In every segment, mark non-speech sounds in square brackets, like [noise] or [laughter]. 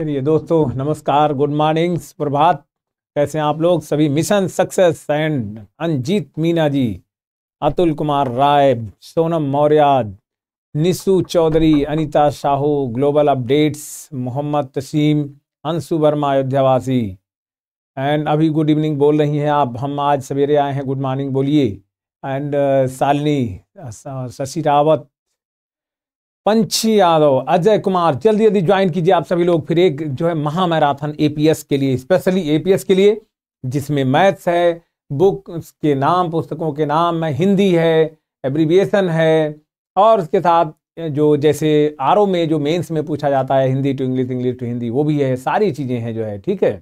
चलिए दोस्तों नमस्कार गुड मॉर्निंग प्रभात कैसे हैं आप लोग सभी mission success and Anjeet Meena ji Atul Kumar Rai Sonam Maurya Nishu Chaudhary Anita Sahu global updates Mohammad Taseem Anshu Verma अयोध्यावासी एंड अभी गुड इवनिंग बोल रही हैं आप हम आज सवेरे आए हैं गुड मॉर्निंग बोलिए एंड uh, सालनी शशि रावत पंछी यादव अजय कुमार जल्दी जल्दी ज्वाइन कीजिए आप सभी लोग फिर एक जो है महामैराथन एपीएस के लिए स्पेशली एपीएस के लिए जिसमें मैथ्स है बुक के नाम पुस्तकों के नाम है हिंदी है एब्रीविएशन है और उसके साथ जो जैसे आर में जो मेंस में पूछा जाता है Hindi to English English to Hindi वो भी है सारी चीज़ें हैं जो है ठीक है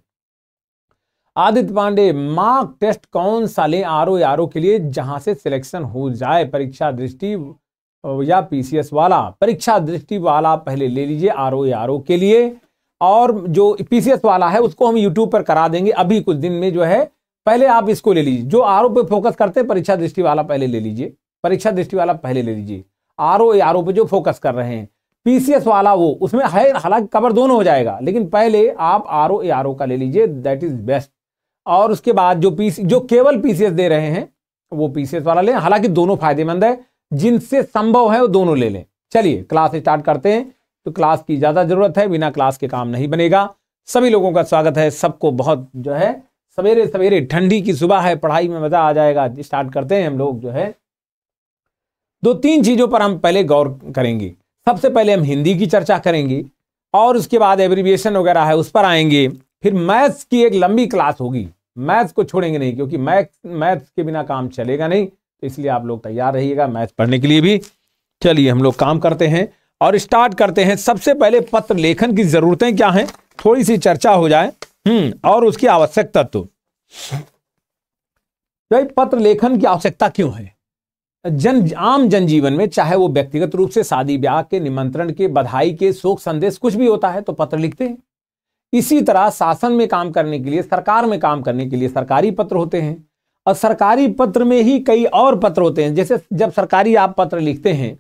आदित्य पांडे मार्क टेस्ट कौन सा लें आर ओ आर के लिए जहां से सिलेक्शन हो जाए परीक्षा दृष्टि या पीसीएस वाला परीक्षा दृष्टि वाला पहले ले लीजिए आर ओ आर ओ के लिए और जो पीसीएस वाला है उसको हम यूट्यूब पर करा देंगे अभी कुछ दिन में जो है पहले आप इसको ले लीजिए जो आर ओ पे फोकस करते हैं परीक्षा दृष्टि वाला पहले ले लीजिए परीक्षा दृष्टि वाला पहले ले लीजिए आर ओ आर ओ पे जो फोकस कर रहे हैं पीसीएस वाला वो उसमें है हालांकि कवर दोनों हो जाएगा लेकिन पहले आप आर ओ आर ओ का ले लीजिए दैट इज बेस्ट और उसके बाद जो पी जो केवल पीसीएस दे रहे हैं वो पीसीएस वाला लें हालांकि दोनों फायदेमंद है जिनसे संभव है वो दोनों ले लें चलिए क्लास स्टार्ट करते हैं तो क्लास की ज़्यादा ज़रूरत है बिना क्लास के काम नहीं बनेगा सभी लोगों का स्वागत है सबको बहुत जो है सवेरे सवेरे ठंडी की सुबह है पढ़ाई में मज़ा आ जाएगा स्टार्ट करते हैं हम लोग जो है दो तीन चीज़ों पर हम पहले गौर करेंगे सबसे पहले हम हिंदी की चर्चा करेंगे और उसके बाद एब्रीविएशन वगैरह है उस पर आएंगे फिर मैथ्स की एक लंबी क्लास होगी मैथ्स को छोड़ेंगे नहीं क्योंकि मैथ्स मैथ्स के बिना काम चलेगा नहीं तो इसलिए आप लोग तैयार रहिएगा मैथ पढ़ने के लिए भी चलिए हम लोग काम करते हैं और स्टार्ट करते हैं सबसे पहले पत्र लेखन की जरूरतें क्या हैं थोड़ी सी चर्चा हो जाए हम्म और उसकी आवश्यक तत्व भाई पत्र लेखन की आवश्यकता क्यों है जन आम जनजीवन में चाहे वो व्यक्तिगत रूप से शादी ब्याह के निमंत्रण के बधाई के शोक संदेश कुछ भी होता है तो पत्र लिखते हैं इसी तरह शासन में काम करने के लिए सरकार में काम करने के लिए सरकारी पत्र होते हैं और सरकारी पत्र में ही कई और पत्र होते हैं जैसे जब सरकारी आप पत्र लिखते हैं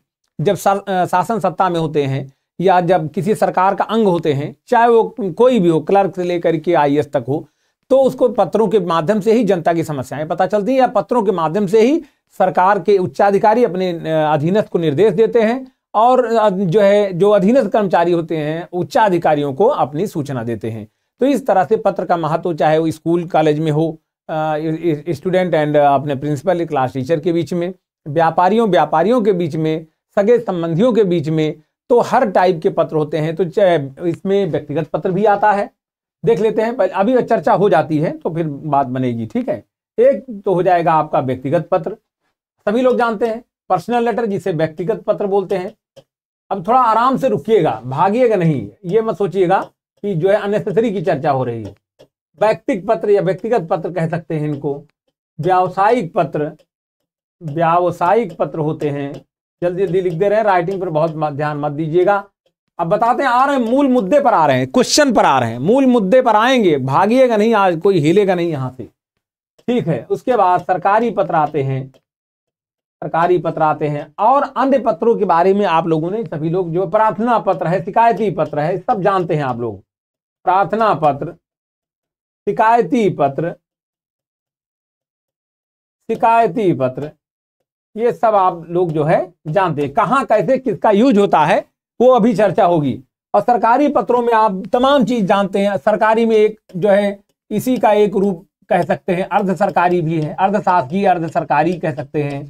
जब शासन सत्ता में होते हैं या जब किसी सरकार का अंग होते हैं चाहे वो कोई भी हो क्लर्क से लेकर के आई तक हो तो उसको पत्रों के माध्यम से ही जनता की समस्याएं पता चलती हैं या पत्रों के माध्यम से ही सरकार के उच्चाधिकारी अपने अधीनस्थ को निर्देश देते हैं और जो है जो अधीनस्थ कर्मचारी होते हैं उच्चाधिकारियों को अपनी सूचना देते हैं तो इस तरह से पत्र का महत्व चाहे वो स्कूल कॉलेज में हो स्टूडेंट एंड अपने प्रिंसिपल क्लास टीचर के बीच में व्यापारियों व्यापारियों के बीच में सगे संबंधियों के बीच में तो हर टाइप के पत्र होते हैं तो इसमें व्यक्तिगत पत्र भी आता है देख लेते हैं अभी चर्चा हो जाती है तो फिर बात बनेगी ठीक है एक तो हो जाएगा आपका व्यक्तिगत पत्र सभी लोग जानते हैं पर्सनल लेटर जिसे व्यक्तिगत पत्र बोलते हैं अब थोड़ा आराम से रुकिएगा भागिएगा नहीं ये मत सोचिएगा कि जो है अननेसेसरी की चर्चा हो रही है व्यक्तिक पत्र या व्यक्तिगत पत्र कह सकते हैं इनको व्यावसायिक पत्र व्यावसायिक पत्र होते हैं जल्दी जल्दी लिख दे रहे हैं राइटिंग पर बहुत ध्यान मत दीजिएगा अब बताते हैं आ रहे हैं मूल मुद्दे पर आ रहे हैं क्वेश्चन पर आ रहे हैं मूल मुद्दे पर आएंगे भागिएगा नहीं आज कोई हिलेगा नहीं यहां से ठीक है उसके बाद सरकारी पत्र आते हैं सरकारी पत्र आते हैं और अन्य पत्रों के बारे में आप लोगों ने सभी लोग जो प्रार्थना पत्र है शिकायती पत्र है सब जानते हैं आप लोग प्रार्थना पत्र शिकायती पत्र शिकायती पत्र ये सब आप लोग जो है जानते हैं कहाँ कैसे किसका यूज होता है वो अभी चर्चा होगी और सरकारी पत्रों में आप तमाम चीज जानते हैं सरकारी में एक जो है इसी का एक रूप कह सकते हैं अर्ध सरकारी भी है अर्ध शासकीय अर्ध सरकारी कह सकते हैं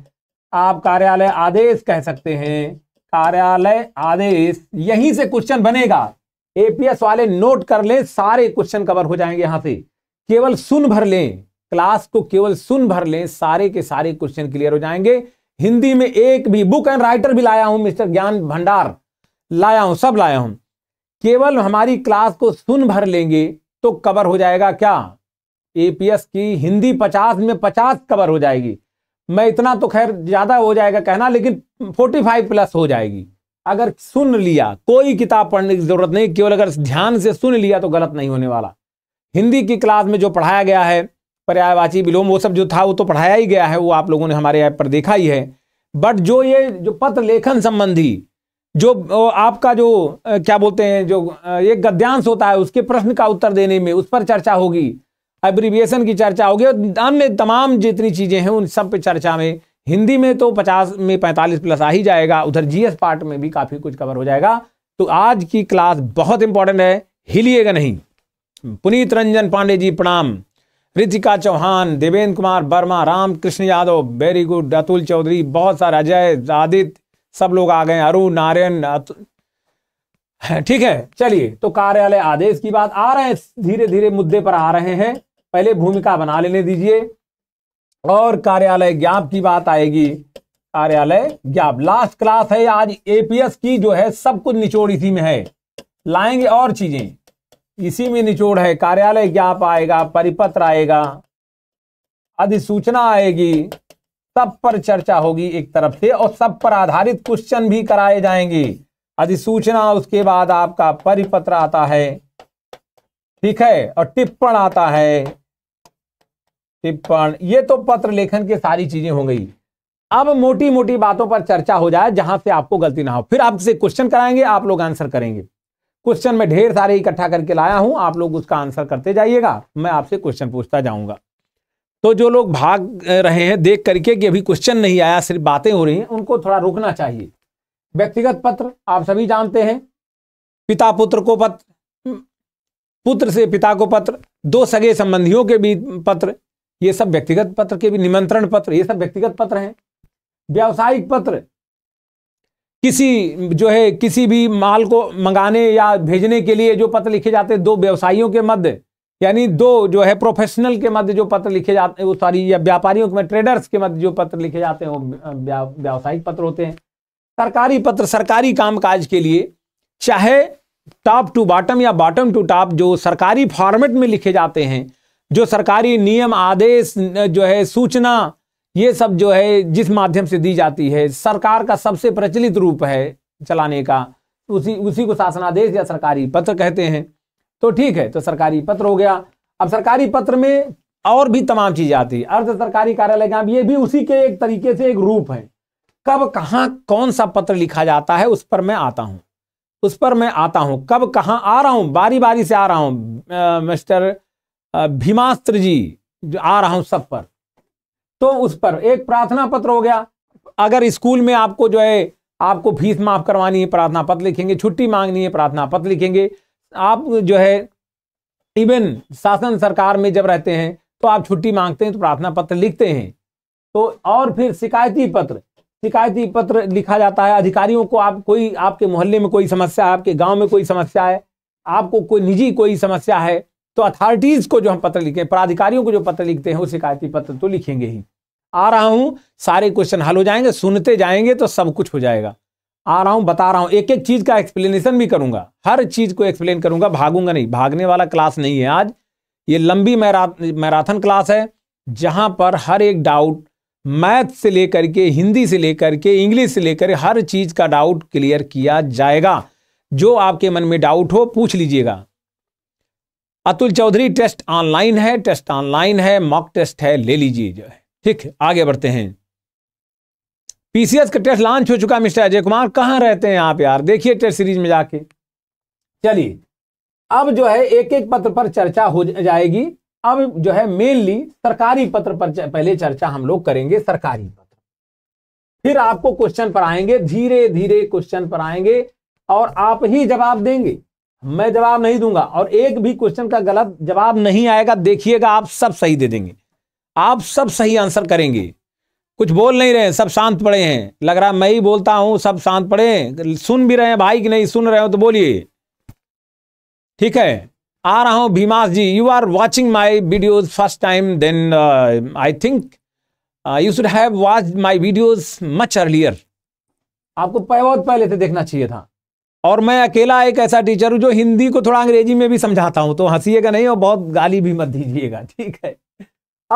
आप कार्यालय आदेश कह सकते हैं कार्यालय आदेश यहीं से क्वेश्चन बनेगा एपीएस वाले नोट कर लें सारे क्वेश्चन कवर हो जाएंगे यहां से केवल सुन भर लें क्लास को केवल सुन भर लें सारे के सारे क्वेश्चन क्लियर हो जाएंगे हिंदी में एक भी बुक एंड राइटर भी लाया हूं मिस्टर ज्ञान भंडार लाया हूं सब लाया हूं केवल हमारी क्लास को सुन भर लेंगे तो कवर हो जाएगा क्या एपीएस की हिंदी पचास में पचास कवर हो जाएगी मैं इतना तो खैर ज्यादा हो जाएगा कहना लेकिन फोर्टी फाइव प्लस हो जाएगी अगर सुन लिया कोई किताब पढ़ने की जरूरत नहीं केवल अगर ध्यान से सुन लिया तो गलत नहीं होने वाला हिंदी की क्लास में जो पढ़ाया गया है पर्यायवाची विलोम वो सब जो था वो तो पढ़ाया ही गया है वो आप लोगों ने हमारे ऐप पर देखा ही है बट जो ये जो पत्र लेखन संबंधी जो आपका जो क्या बोलते हैं जो एक गद्यांश होता है उसके प्रश्न का उत्तर देने में उस पर चर्चा होगी एब्रीविएशन की चर्चा होगी और अन्य तमाम जितनी चीज़ें हैं उन सब पे चर्चा में हिंदी में तो पचास में पैंतालीस प्लस आ ही जाएगा उधर जीएस पार्ट में भी काफ़ी कुछ कवर हो जाएगा तो आज की क्लास बहुत इंपॉर्टेंट है हिलिएगा नहीं पुनीत रंजन पांडे जी प्रणाम रितिका चौहान देवेंद्र कुमार वर्मा राम कृष्ण यादव वेरी गुड अतुल चौधरी बहुत सारा अजय आदित्य सब लोग आ गए अरुण नारायण ठीक है चलिए तो कार्यालय आदेश की बात आ रहे हैं धीरे धीरे मुद्दे पर आ रहे हैं पहले भूमिका बना लेने दीजिए और कार्यालय ज्ञाप की बात आएगी कार्यालय ज्ञाप लास्ट क्लास है आज एपीएस की जो है सब कुछ निचोड़ इसी में है लाएंगे और चीजें इसी में निचोड़ है कार्यालय ज्ञाप आएगा परिपत्र आएगा अधिसूचना आएगी सब पर चर्चा होगी एक तरफ से और सब पर आधारित क्वेश्चन भी कराए जाएंगे अधिसूचना उसके बाद आपका परिपत्र आता है ठीक है और टिप्पण आता है टिप्पण ये तो पत्र लेखन की सारी चीजें हो गई अब मोटी मोटी बातों पर चर्चा हो जाए जहां से आपको गलती ना हो फिर आपसे क्वेश्चन कराएंगे आप लोग आंसर करेंगे क्वेश्चन में ढेर सारे इकट्ठा करके लाया हूं आप लोग उसका आंसर करते जाइएगा मैं आपसे क्वेश्चन पूछता जाऊंगा तो जो लोग भाग रहे हैं देख करके कि अभी क्वेश्चन नहीं आया सिर्फ बातें हो रही हैं उनको थोड़ा रुकना चाहिए व्यक्तिगत पत्र आप सभी जानते हैं पिता पुत्र को पत्र पुत्र से पिता को पत्र दो सगे संबंधियों के बीच पत्र ये सब व्यक्तिगत पत्र के भी निमंत्रण पत्र ये सब व्यक्तिगत पत्र हैं व्यावसायिक पत्र किसी जो है किसी भी माल को मंगाने या भेजने के लिए जो पत्र लिखे जाते हैं दो व्यवसायियों के मध्य यानी दो जो है प्रोफेशनल के मध्य जो पत्र लिखे जाते हैं वो सारी या व्यापारियों के ट्रेडर्स के मध्य जो पत्र लिखे जाते हैं वो व्यावसायिक पत्र होते हैं सरकारी पत्र सरकारी कामकाज के लिए चाहे टॉप टू बॉटम या बॉटम टू टॉप जो सरकारी फॉर्मेट में लिखे जाते हैं जो सरकारी नियम आदेश जो है सूचना ये सब जो है जिस माध्यम से दी जाती है सरकार का सबसे प्रचलित रूप है चलाने का उसी उसी को शासनादेश या सरकारी पत्र कहते हैं तो ठीक है तो सरकारी पत्र हो गया अब सरकारी पत्र में और भी तमाम चीजें आती है अर्ध सरकारी कार्यालय का ये भी उसी के एक तरीके से एक रूप है कब कहाँ कौन सा पत्र लिखा जाता है उस पर मैं आता हूँ उस पर मैं आता हूँ कब कहाँ आ रहा हूँ बारी बारी से आ रहा हूँ मिस्टर भीमास्त्र जी जो आ रहा हूं सब पर तो उस पर एक प्रार्थना पत्र हो गया अगर स्कूल में आपको जो है आपको फीस माफ करवानी है प्रार्थना पत्र लिखेंगे छुट्टी मांगनी है प्रार्थना पत्र लिखेंगे आप जो है इवन शासन सरकार में जब रहते हैं तो आप छुट्टी मांगते हैं तो प्रार्थना पत्र लिखते हैं तो और फिर शिकायती पत्र शिकायती पत्र लिखा जाता है अधिकारियों को आप कोई आपके मोहल्ले में कोई समस्या है आपके गांव में कोई समस्या है आपको कोई निजी कोई समस्या है तो अथॉरिटीज को जो हम पत्र लिखे प्राधिकारियों को जो पत्र लिखते हैं वो शिकायती पत्र तो लिखेंगे ही आ रहा हूँ सारे क्वेश्चन हल हो जाएंगे सुनते जाएंगे तो सब कुछ हो जाएगा आ रहा हूँ बता रहा हूँ एक एक चीज का एक्सप्लेनेशन भी करूंगा हर चीज को एक्सप्लेन करूंगा भागूंगा नहीं भागने वाला क्लास नहीं है आज ये लंबी मैरा मैराथन क्लास है जहाँ पर हर एक डाउट मैथ से लेकर के हिंदी से लेकर के इंग्लिश से लेकर हर चीज का डाउट क्लियर किया जाएगा जो आपके मन में डाउट हो पूछ लीजिएगा अतुल चौधरी टेस्ट ऑनलाइन है टेस्ट ऑनलाइन है मॉक टेस्ट है ले लीजिए जो है ठीक है आगे बढ़ते हैं पीसीएस का टेस्ट लॉन्च हो चुका मिस्टर अजय कुमार कहाँ रहते हैं आप यार देखिए टेस्ट सीरीज में जाके चलिए अब जो है एक एक पत्र पर चर्चा हो जाएगी अब जो है मेनली सरकारी पत्र पर पहले चर्चा हम लोग करेंगे सरकारी पत्र फिर आपको क्वेश्चन पर आएंगे धीरे धीरे क्वेश्चन पर आएंगे और आप ही जवाब देंगे मैं जवाब नहीं दूंगा और एक भी क्वेश्चन का गलत जवाब नहीं आएगा देखिएगा आप सब सही दे देंगे आप सब सही आंसर करेंगे कुछ बोल नहीं रहे हैं सब शांत पड़े हैं लग रहा मैं ही बोलता हूं सब शांत पड़े हैं सुन भी रहे हैं भाई कि नहीं सुन रहे हो तो बोलिए ठीक है आ रहा हूं Bhimas ji you are watching my videos first time then I think you should have watch my videos much earlier आपको बहुत पहले से देखना चाहिए था और मैं अकेला एक ऐसा टीचर हूँ जो हिंदी को थोड़ा अंग्रेजी में भी समझाता हूँ तो हंसीएगा नहीं और बहुत गाली भी मत दीजिएगा ठीक है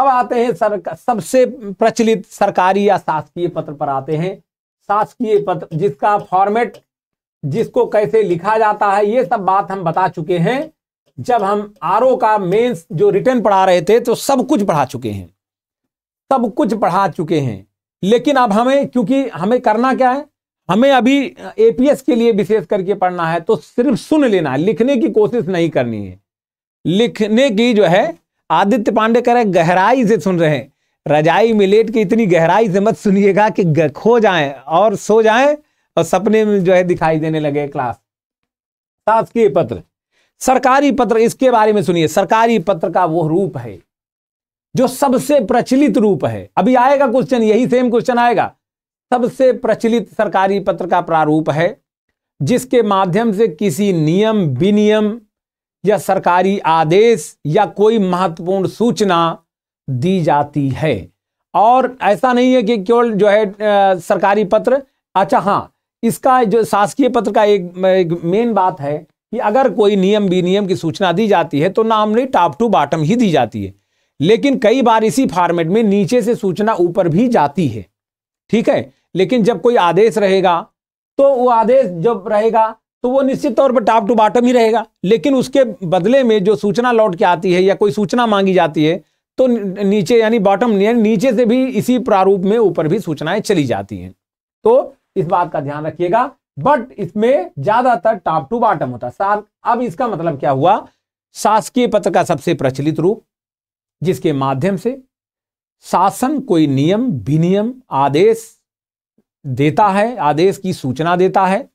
अब आते हैं सर सबसे प्रचलित सरकारी या शासकीय पत्र पर आते हैं शासकीय पत्र जिसका फॉर्मेट जिसको कैसे लिखा जाता है ये सब बात हम बता चुके हैं जब हम आर का मेंस जो रिटर्न पढ़ा रहे थे तो सब कुछ पढ़ा चुके हैं सब कुछ पढ़ा चुके हैं लेकिन अब हमें क्योंकि हमें करना क्या है हमें अभी एपीएस के लिए विशेष करके पढ़ना है तो सिर्फ सुन लेना है लिखने की कोशिश नहीं करनी है लिखने की जो है आदित्य पांडे कह रहे गहराई से सुन रहे हैं रजाई में लेट के इतनी गहराई से मत सुनिएगा कि खो जाए और सो जाए और सपने में जो है दिखाई देने लगे क्लास शासकीय पत्र सरकारी पत्र इसके बारे में सुनिए सरकारी पत्र का वो रूप है जो सबसे प्रचलित रूप है अभी आएगा क्वेश्चन यही सेम क्वेश्चन आएगा सबसे प्रचलित सरकारी पत्र का प्रारूप है जिसके माध्यम से किसी नियम विनियम या सरकारी आदेश या कोई महत्वपूर्ण सूचना दी जाती है और ऐसा नहीं है कि केवल जो है आ, सरकारी पत्र अच्छा हाँ इसका जो शासकीय पत्र का एक, एक मेन बात है कि अगर कोई नियम विनियम की सूचना दी जाती है तो नाम नहीं टॉप टू बॉटम ही दी जाती है लेकिन कई बार इसी फॉर्मेट में नीचे से सूचना ऊपर भी जाती है ठीक है लेकिन जब कोई आदेश रहेगा तो वो आदेश जब रहेगा तो वो निश्चित तौर पर टॉप टू बॉटम ही रहेगा लेकिन उसके बदले में जो सूचना लौट के आती है या कोई सूचना मांगी जाती है तो नीचे यानी बॉटम नीचे से भी इसी प्रारूप में ऊपर भी सूचनाएं चली जाती हैं तो इस बात का ध्यान रखिएगा बट इसमें ज्यादातर टॉप टू बॉटम होता है अब इसका मतलब क्या हुआ शासकीय पत्र का सबसे प्रचलित रूप जिसके माध्यम से शासन कोई नियम विनियम आदेश देता है आदेश की सूचना देता है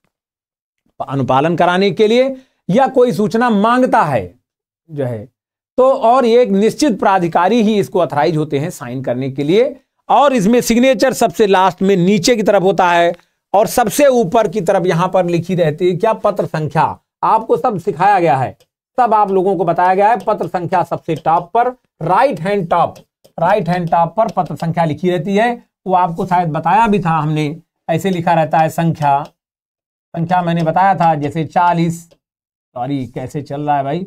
अनुपालन कराने के लिए या कोई सूचना मांगता है जो है तो और ये एक निश्चित प्राधिकारी ही इसको अथराइज होते हैं साइन करने के लिए और इसमें सिग्नेचर सबसे लास्ट में नीचे की तरफ होता है और सबसे ऊपर की तरफ यहां पर लिखी रहती है क्या पत्र संख्या आपको सब सिखाया गया है सब आप लोगों को बताया गया है पत्र संख्या सबसे टॉप पर right hand top right hand top पर पत्र संख्या लिखी रहती है वो आपको शायद बताया भी था हमने ऐसे लिखा रहता है संख्या संख्या मैंने बताया था जैसे चालीस सॉरी कैसे चल रहा है भाई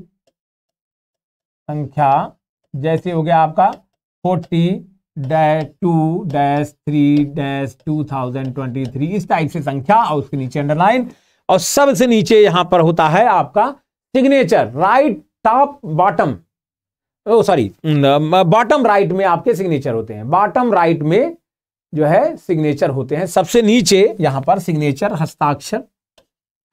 संख्या जैसे हो गया आपका forty dash two dash three dash two thousand twenty three इस टाइप से संख्या और उसके नीचे अंडरलाइन और सबसे नीचे यहां पर होता है आपका signature right top bottom oh sorry bottom right में आपके सिग्नेचर होते हैं बॉटम राइट में जो है सिग्नेचर होते हैं सबसे नीचे यहाँ पर सिग्नेचर हस्ताक्षर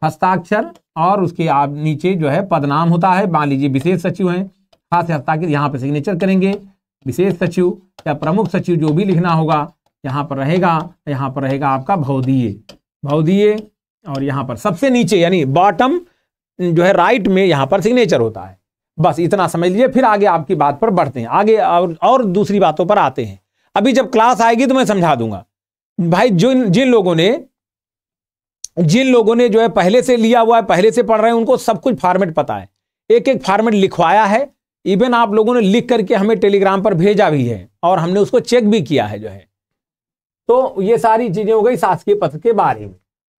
हस्ताक्षर और उसके आप नीचे जो है पदनाम होता है मान लीजिए विशेष सचिव हैं खास हस्ताक्षर यहाँ पर सिग्नेचर करेंगे विशेष सचिव या प्रमुख सचिव जो भी लिखना होगा यहाँ पर रहेगा यहाँ पर रहेगा आपका भौदीय भौदीय और यहाँ पर सबसे नीचे यानी बॉटम जो है राइट में यहाँ पर सिग्नेचर होता है बस इतना समझ लीजिए फिर आगे आपकी बात पर बढ़ते हैं आगे और और दूसरी बातों पर आते हैं अभी जब क्लास आएगी तो मैं समझा दूंगा भाई जो जिन लोगों ने जिन लोगों ने जो है पहले से लिया हुआ है पहले से पढ़ रहे हैं उनको सब कुछ फॉर्मेट पता है एक एक फॉर्मेट लिखवाया है इवन आप लोगों ने लिख करके हमें टेलीग्राम पर भेजा भी है और हमने उसको चेक भी किया है जो है तो ये सारी चीजें हो गई शासकीय पत्र के बारे में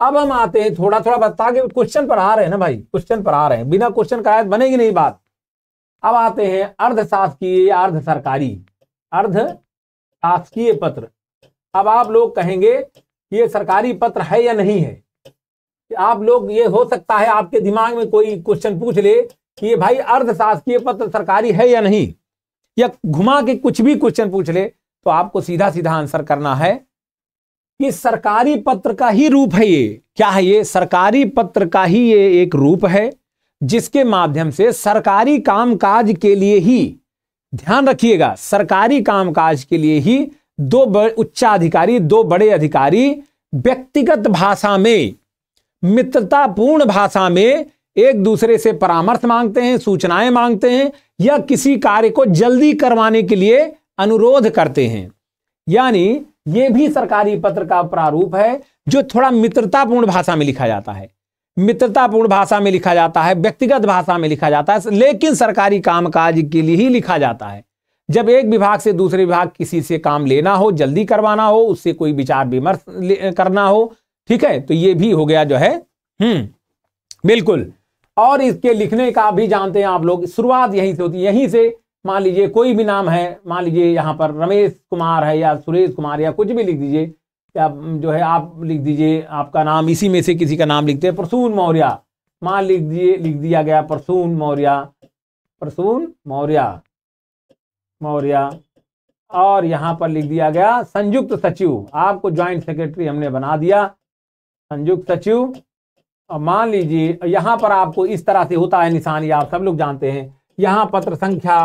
अब हम आते हैं थोड़ा थोड़ा बता के क्वेश्चन पर आ रहे हैं ना भाई क्वेश्चन पर आ रहे हैं बिना क्वेश्चन कराए बनेगी नहीं बात अब आते हैं अर्ध शासकीय अर्ध सरकारी अर्ध शासकीय पत्र अब आप लोग कहेंगे ये सरकारी पत्र है या नहीं है आप लोग ये हो सकता है आपके दिमाग में कोई क्वेश्चन पूछ ले कि ये भाई अर्ध शासकीय पत्र सरकारी है या नहीं या घुमा के कुछ भी क्वेश्चन पूछ ले तो आपको सीधा सीधा आंसर करना है कि सरकारी पत्र का ही रूप है ये क्या है ये सरकारी पत्र का ही ये एक रूप है जिसके माध्यम से सरकारी कामकाज के लिए ही ध्यान रखिएगा सरकारी कामकाज के लिए ही दो उच्चाधिकारी दो बड़े अधिकारी व्यक्तिगत भाषा में मित्रतापूर्ण भाषा में एक दूसरे से परामर्श मांगते हैं सूचनाएं मांगते हैं या किसी कार्य को जल्दी करवाने के लिए अनुरोध करते हैं यानी यह भी सरकारी पत्र का प्रारूप है जो थोड़ा मित्रतापूर्ण भाषा में लिखा जाता है मित्रतापूर्ण भाषा में लिखा जाता है व्यक्तिगत भाषा में लिखा जाता है लेकिन सरकारी कामकाज के लिए ही लिखा जाता है जब एक विभाग से दूसरे विभाग किसी से काम लेना हो जल्दी करवाना हो उससे कोई विचार विमर्श करना हो ठीक है तो ये भी हो गया जो है हम्म बिल्कुल और इसके लिखने का भी जानते हैं आप लोग शुरुआत यहीं से होती है यहीं से मान लीजिए कोई भी नाम है मान लीजिए यहाँ पर रमेश कुमार है या सुरेश कुमार या कुछ भी लिख दीजिए या जो है आप लिख दीजिए आपका नाम इसी में से किसी का नाम लिखते हैं प्रसून मौर्य मान लिख दिए लिख दिया गया प्रसून मौर्य प्रसून मौर्य मौर्य और यहाँ पर लिख दिया गया संयुक्त सचिव आपको ज्वाइंट सेक्रेटरी हमने बना दिया संयुक्त सचिव और मान लीजिए यहाँ पर आपको इस तरह से होता है निशान ये आप सब लोग जानते हैं यहाँ पत्र संख्या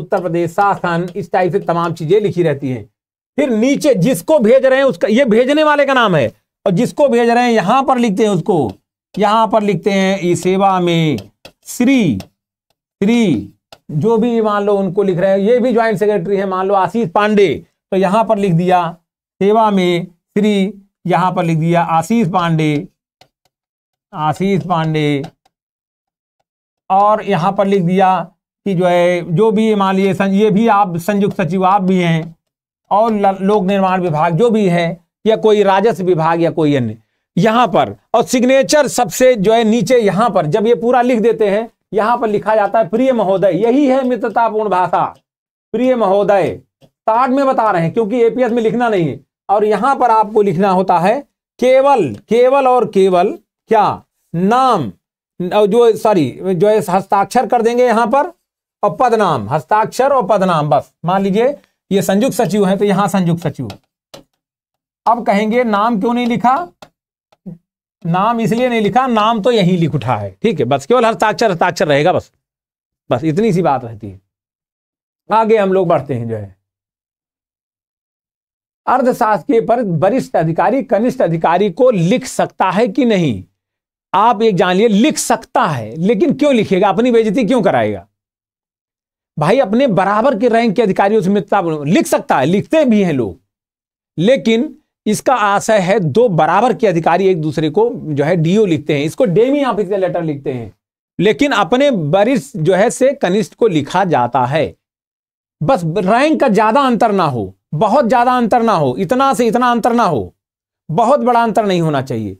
उत्तर प्रदेश शासन इस टाइप से तमाम चीज़ें लिखी रहती हैं फिर नीचे जिसको भेज रहे हैं उसका ये भेजने वाले का नाम है और जिसको भेज रहे हैं यहां पर लिखते हैं उसको यहां पर लिखते हैं ई सेवा में श्री श्री जो भी मान लो उनको लिख रहे हैं ये भी ज्वाइंट सेक्रेटरी है मान लो आशीष पांडे तो यहां पर लिख दिया सेवा में श्री यहां पर लिख दिया आशीष पांडे आशीष पांडे और यहां पर लिख दिया कि जो है जो भी मान लिए ये भी आप संयुक्त सचिव आप भी हैं और लोक निर्माण विभाग जो भी है या कोई राजस्व विभाग या कोई अन्य यहां पर और सिग्नेचर सबसे जो है नीचे यहां पर जब ये पूरा लिख देते हैं यहां पर लिखा जाता है प्रिय महोदय यही है मित्रतापूर्ण भाषा प्रिय महोदय ताट में बता रहे हैं क्योंकि एपीएस में लिखना नहीं है और यहां पर आपको लिखना होता है केवल केवल और केवल क्या नाम जो सॉरी जो है हस्ताक्षर कर देंगे यहां पर और पदनाम हस्ताक्षर और पदनाम बस मान लीजिए ये संयुक्त सचिव है तो यहां संयुक्त सचिव अब कहेंगे नाम क्यों नहीं लिखा नाम इसलिए नहीं लिखा नाम तो यही लिख उठा है ठीक है बस केवल हस्ताक्षर हस्ताक्षर रहेगा बस बस इतनी सी बात रहती है आगे हम लोग बढ़ते हैं जो है अर्धशासकीय पर वरिष्ठ अधिकारी कनिष्ठ अधिकारी को लिख सकता है कि नहीं आप एक जान लिए लिख सकता है लेकिन क्यों लिखेगा अपनी बेजती क्यों कराएगा भाई अपने बराबर के रैंक के अधिकारियों से मित्रता लिख सकता है लिखते भी हैं लोग लेकिन इसका आशय है दो बराबर के अधिकारी एक दूसरे को जो है डीओ लिखते हैं इसको डेमी ऑफिस लेटर लिखते हैं लेकिन अपने वरिष्ठ जो है से कनिष्ठ को लिखा जाता है बस रैंक का ज्यादा अंतर ना हो बहुत ज्यादा अंतर ना हो इतना से इतना अंतर ना हो बहुत बड़ा अंतर नहीं होना चाहिए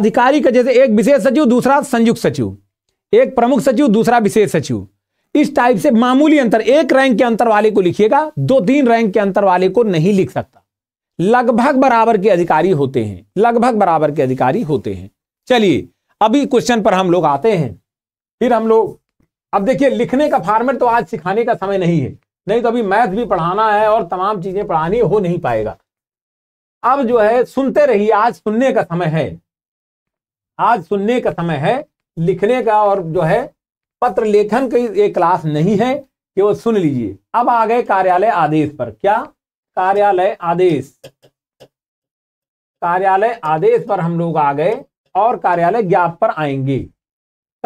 अधिकारी का जैसे एक विशेष सचिव दूसरा संयुक्त सचिव एक प्रमुख सचिव दूसरा विशेष सचिव इस टाइप से मामूली अंतर एक रैंक के अंतर वाले को लिखिएगा दो तीन रैंक के अंतर वाले को नहीं लिख सकता लगभग बराबर के अधिकारी होते हैं लगभग बराबर के अधिकारी होते हैं चलिए अभी क्वेश्चन पर हम लोग आते हैं फिर हम लोग अब देखिए लिखने का फॉर्मेट तो आज सिखाने का समय नहीं है नहीं तो अभी मैथ भी पढ़ाना है और तमाम चीजें पढ़ानी हो नहीं पाएगा अब जो है सुनते रहिए आज सुनने का समय है आज सुनने का समय है लिखने का और जो है पत्र लेखन की एक क्लास नहीं है केवल सुन लीजिए अब आ गए कार्यालय आदेश पर क्या कार्यालय आदेश कार्यालय आदेश पर हम लोग आ गए और कार्यालय ज्ञाप पर आएंगे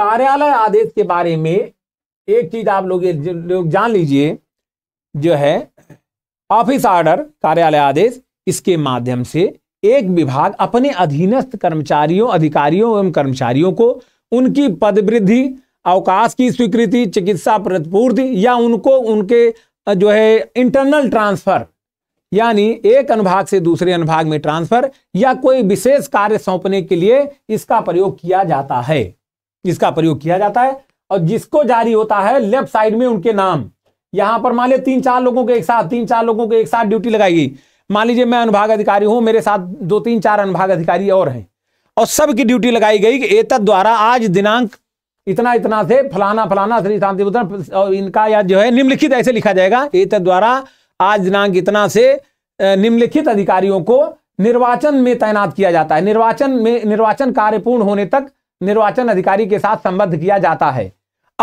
कार्यालय आदेश के बारे में एक चीज आप लोग लोग जान लीजिए जो है ऑफिस ऑर्डर कार्यालय आदेश इसके माध्यम से एक विभाग अपने अधीनस्थ कर्मचारियों अधिकारियों एवं कर्मचारियों को उनकी पदवृद्धि अवकाश की स्वीकृति चिकित्सा प्रतिपूर्ति या उनको उनके जो है इंटरनल ट्रांसफर यानी एक अनुभाग से दूसरे अनुभाग में ट्रांसफर या कोई विशेष कार्य सौंपने के लिए इसका प्रयोग किया जाता है इसका प्रयोग किया जाता है और जिसको जारी होता है लेफ्ट साइड में उनके नाम यहां पर मान लीजिए तीन चार लोगों के एक साथ तीन चार लोगों के एक साथ ड्यूटी लगाई गई मान लीजिए मैं अनुभाग अधिकारी हूं मेरे साथ दो तीन चार अनुभाग अधिकारी और हैं और सबकी ड्यूटी लगाई गई कि एतद द्वारा आज दिनांक इतना इतना से फलाना फलाना श्री शांति इनका या जो है निम्नलिखित ऐसे लिखा जाएगा एत द्वारा आज दिनांक इतना से निम्नलिखित अधिकारियों को निर्वाचन में तैनात किया जाता है निर्वाचन में निर्वाचन कार्य पूर्ण होने तक निर्वाचन अधिकारी के साथ संबद्ध किया जाता है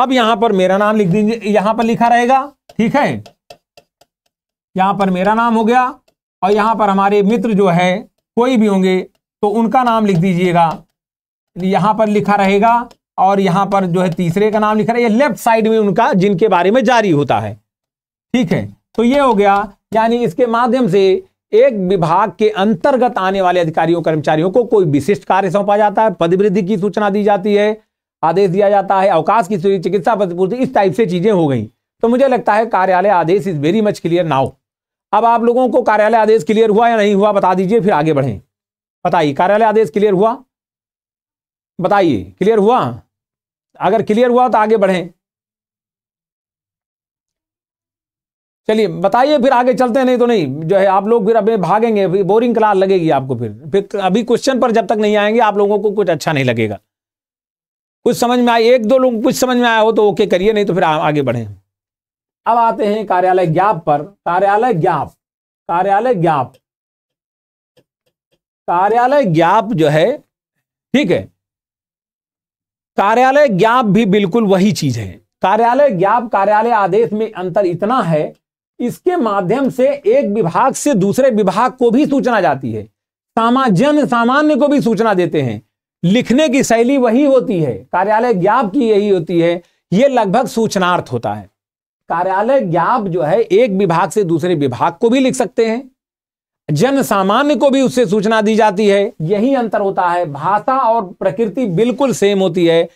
अब यहां पर मेरा नाम लिख दीजिए यहां पर लिखा रहेगा ठीक है यहां पर मेरा नाम हो गया और यहां पर हमारे मित्र जो है कोई भी होंगे तो उनका नाम लिख दीजिएगा यहां पर लिखा रहेगा और यहाँ पर जो है तीसरे का नाम लिख रहा है ये लेफ्ट साइड में उनका जिनके बारे में जारी होता है ठीक है तो ये हो गया यानी इसके माध्यम से एक विभाग के अंतर्गत आने वाले अधिकारियों कर्मचारियों को कोई विशिष्ट कार्य सौंपा जाता है पदवृद्धि की सूचना दी जाती है आदेश दिया जाता है अवकाश की चिकित्सा प्रतिपूर्ति इस टाइप से चीजें हो गई तो मुझे लगता है कार्यालय आदेश is very much clear now अब आप लोगों को कार्यालय आदेश क्लियर हुआ या नहीं हुआ बता दीजिए फिर आगे बढ़े बताइए कार्यालय आदेश क्लियर हुआ बताइए क्लियर हुआ अगर क्लियर हुआ तो आगे बढ़ें चलिए बताइए फिर आगे चलते हैं नहीं तो नहीं जो है आप लोग फिर अभी भागेंगे फिर बोरिंग क्लास लगेगी आपको फिर फिर तो अभी क्वेश्चन पर जब तक नहीं आएंगे आप लोगों को कुछ अच्छा नहीं लगेगा कुछ समझ में आए एक दो लोग कुछ समझ में आया हो तो ओके करिए नहीं तो फिर आगे बढ़े अब आते हैं कार्यालय ज्ञाप पर कार्यालय ज्ञाप कार्यालय ज्ञाप कार्यालय ज्ञाप जो है ठीक है कार्यालय ज्ञाप भी बिल्कुल वही चीज है कार्यालय ज्ञाप कार्यालय आदेश में अंतर इतना है इसके माध्यम से एक विभाग से दूसरे विभाग को भी सूचना जाती है सामाजन सामान्य को भी सूचना देते हैं लिखने की शैली वही होती है कार्यालय ज्ञाप की यही होती है ये लगभग सूचनार्थ होता है कार्यालय ज्ञाप जो है एक विभाग से दूसरे विभाग को भी लिख सकते हैं जन सामान्य को भी उससे सूचना दी जाती है यही अंतर होता है भाषा और प्रकृति बिल्कुल सेम होती है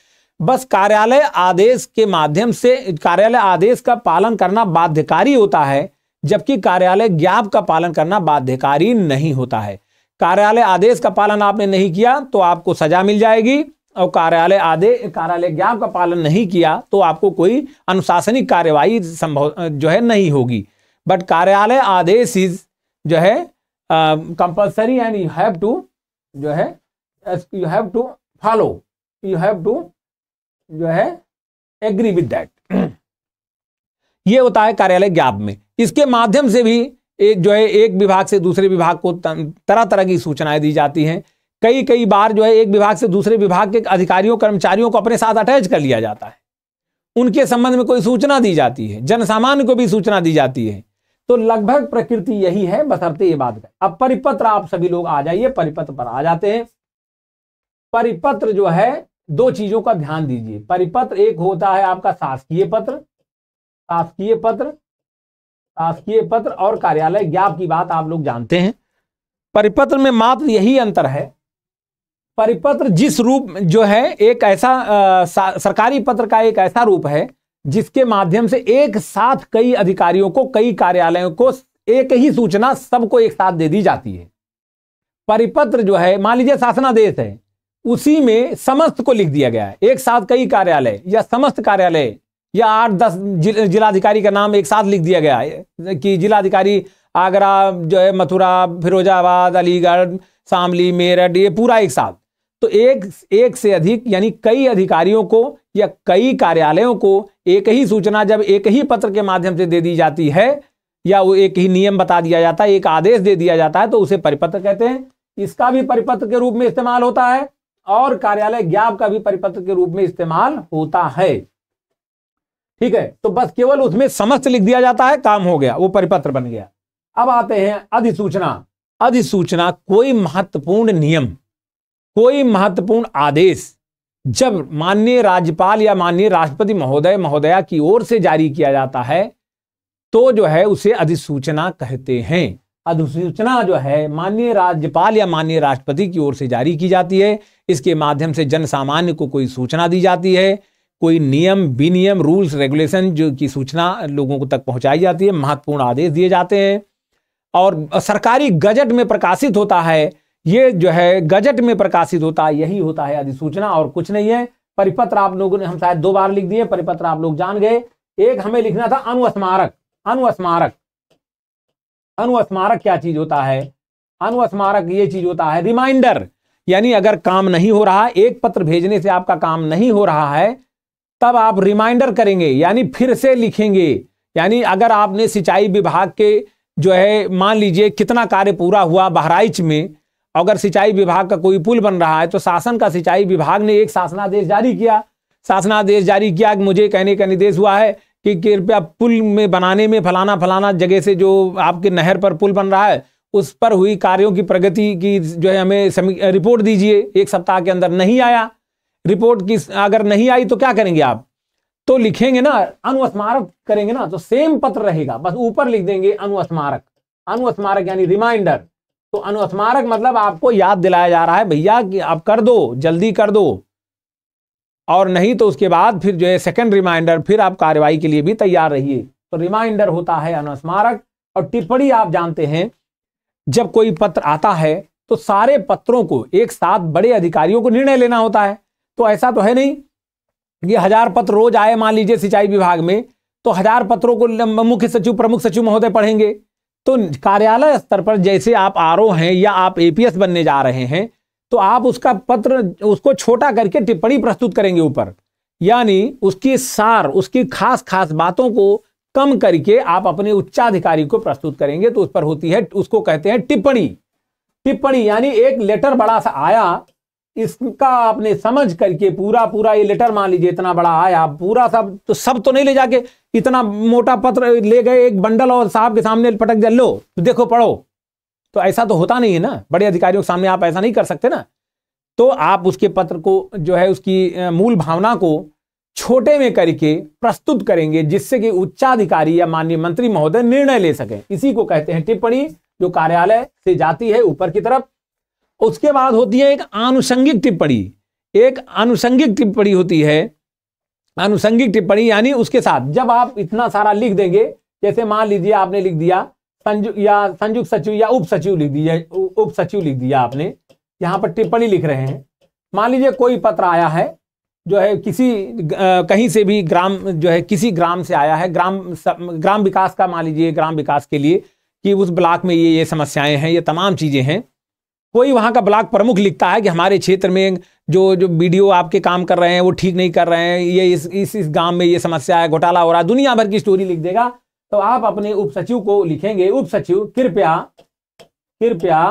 बस कार्यालय आदेश के माध्यम से कार्यालय आदेश का पालन करना बाध्यकारी होता है जबकि कार्यालय ज्ञाप का पालन करना बाध्यकारी नहीं होता है कार्यालय आदेश का पालन आपने नहीं किया तो आपको सजा मिल जाएगी और कार्यालय आदेश कार्यालय ज्ञाप का पालन नहीं किया तो आपको कोई अनुशासनिक कार्यवाही संभव जो है नहीं होगी बट कार्यालय आदेश इज जो है compulsory and you have to जो है you have to follow you have to जो है एग्री विद डेट ये होता है कार्यालय ज्ञाप में इसके माध्यम से भी एक जो है एक विभाग से दूसरे विभाग को तरह तरह की सूचनाएं दी जाती हैं कई कई बार जो है एक विभाग से दूसरे विभाग के अधिकारियों कर्मचारियों को अपने साथ अटैच कर लिया जाता है उनके संबंध में कोई सूचना दी जाती है जनसामान्य को भी सूचना दी जाती है तो लगभग प्रकृति यही है बसरते तो इबादत अब परिपत्र आप सभी लोग आ जाइए परिपत्र पर आ जाते हैं परिपत्र जो है दो चीजों का ध्यान दीजिए परिपत्र एक होता है आपका शासकीय पत्र शासकीय पत्र शासकीय पत्र और कार्यालय ज्ञाप की बात आप लोग जानते हैं परिपत्र में मात्र यही अंतर है परिपत्र जिस रूप जो है एक ऐसा आ, सरकारी पत्र का एक ऐसा रूप है जिसके माध्यम से एक साथ कई अधिकारियों को कई कार्यालयों को एक ही सूचना सबको एक साथ दे दी जाती है परिपत्र जो है मान लीजिए शासनादेश है उसी में समस्त को लिख दिया गया है एक साथ कई कार्यालय या समस्त कार्यालय या आठ दस जिल, जिलाधिकारी का नाम एक साथ लिख दिया गया है कि जिलाधिकारी आगरा जो है मथुरा फिरोजाबाद अलीगढ़ शामली मेरठ ये पूरा एक साथ तो एक एक से अधिक यानी कई अधिकारियों को या कई कार्यालयों को एक ही सूचना जब एक ही पत्र के माध्यम से दे दी जाती है या वो एक ही नियम बता दिया जाता है एक आदेश दे दिया जाता है तो उसे परिपत्र कहते हैं इसका भी परिपत्र के रूप में इस्तेमाल होता है और कार्यालय ज्ञाप का भी परिपत्र के रूप में इस्तेमाल होता है ठीक है तो बस केवल उसमें समस्त लिख दिया जाता है काम हो गया वो परिपत्र बन गया अब आते हैं अधिसूचना अधिसूचना कोई महत्वपूर्ण नियम कोई महत्वपूर्ण आदेश जब माननीय राज्यपाल या माननीय राष्ट्रपति महोदय महोदया की ओर से जारी किया जाता है तो जो है उसे अधिसूचना कहते हैं अधिसूचना जो है माननीय राज्यपाल या माननीय राष्ट्रपति की ओर से जारी की जाती है इसके माध्यम से जन सामान्य को कोई सूचना दी जाती है कोई नियम विनियम रूल्स रेगुलेशन जो की सूचना लोगों को तक पहुंचाई जाती है महत्वपूर्ण आदेश दिए जाते हैं और सरकारी गजट में प्रकाशित होता है ये जो है गजट में प्रकाशित होता है यही होता है अधिसूचना और कुछ नहीं है परिपत्र आप लोगों ने हम शायद दो बार लिख दिए परिपत्र आप लोग जान गए एक हमें लिखना था अनुस्मारक अनुस्मारक अनुस्मारक क्या चीज होता है अनुस्मारक ये चीज होता है रिमाइंडर यानी अगर काम नहीं हो रहा एक पत्र भेजने से आपका काम नहीं हो रहा है तब आप रिमाइंडर करेंगे यानी फिर से लिखेंगे यानी अगर आपने सिंचाई विभाग के जो है मान लीजिए कितना कार्य पूरा हुआ बहराइच में अगर सिंचाई विभाग का कोई पुल बन रहा है तो शासन का सिंचाई विभाग ने एक शासनादेश जारी किया शासनादेश जारी किया कि मुझे कहने का निर्देश हुआ है कि कृपया पुल में बनाने में फलाना फलाना जगह से जो आपके नहर पर पुल बन रहा है उस पर हुई कार्यों की प्रगति की जो है हमें रिपोर्ट दीजिए एक सप्ताह के अंदर नहीं आया रिपोर्ट की अगर नहीं आई तो क्या करेंगे आप तो लिखेंगे ना अनुस्मारक करेंगे ना तो सेम पत्र रहेगा बस ऊपर लिख देंगे अनुस्मारक अनुस्मारक यानी रिमाइंडर तो अनुस्मारक मतलब आपको याद दिलाया जा रहा है भैया कि आप कर दो जल्दी कर दो और नहीं तो उसके बाद फिर जो है सेकंड रिमाइंडर फिर आप कार्रवाई के लिए भी तैयार रहिए तो रिमाइंडर होता है अनुस्मारक और टिप्पणी आप जानते हैं जब कोई पत्र आता है तो सारे पत्रों को एक साथ बड़े अधिकारियों को निर्णय लेना होता है तो ऐसा तो है नहीं ये हजार पत्र रोज आए मान लीजिए सिंचाई विभाग में तो हजार पत्रों को मुख्य सचिव प्रमुख सचिव महोदय पढ़ेंगे तो कार्यालय स्तर पर जैसे आप आर हैं या आप एपीएस बनने जा रहे हैं तो आप उसका पत्र उसको छोटा करके टिप्पणी प्रस्तुत करेंगे ऊपर यानी उसकी सार उसकी खास खास बातों को कम करके आप अपने उच्चाधिकारी को प्रस्तुत करेंगे तो उस पर होती है उसको कहते हैं टिप्पणी टिप्पणी यानी एक लेटर बड़ा सा आया इसका आपने समझ करके पूरा पूरा ये लेटर मान लीजिए इतना बड़ा आया पूरा सब तो सब तो नहीं ले जाके इतना मोटा पत्र ले गए एक बंडल और साहब के सामने पटक दिया लो तो देखो पढ़ो तो ऐसा तो होता नहीं है ना बड़े अधिकारियों के सामने आप ऐसा नहीं कर सकते ना तो आप उसके पत्र को जो है उसकी मूल भावना को छोटे में करके प्रस्तुत करेंगे जिससे कि उच्चाधिकारी या माननीय मंत्री महोदय निर्णय ले सके इसी को कहते हैं टिप्पणी जो कार्यालय से जाती है ऊपर की तरफ उसके बाद होती है एक आनुषंगिक टिप्पणी एक आनुषंगिक टिप्पणी होती है आनुषंगिक टिप्पणी यानी उसके साथ जब आप इतना सारा लिख देंगे जैसे मान लीजिए आपने लिख दिया संयुक्त या संयुक्त सचिव या उप सचिव लिख दिया उप सचिव लिख दिया आपने यहाँ पर टिप्पणी लिख रहे हैं मान लीजिए कोई पत्र आया है जो है किसी आ, कहीं से भी ग्राम जो है किसी ग्राम से आया है ग्राम ग्राम विकास का मान लीजिए ग्राम विकास के लिए कि उस ब्लॉक में ये ये समस्याएं हैं ये तमाम चीज़ें हैं कोई वहां का ब्लॉक प्रमुख लिखता है कि हमारे क्षेत्र में जो जो वीडियो आपके काम कर रहे हैं वो ठीक नहीं कर रहे हैं ये इस इस, इस गांव में ये समस्या है घोटाला हो रहा है दुनिया भर की स्टोरी लिख देगा तो आप अपने उप सचिव को लिखेंगे उप सचिव कृपया कृपया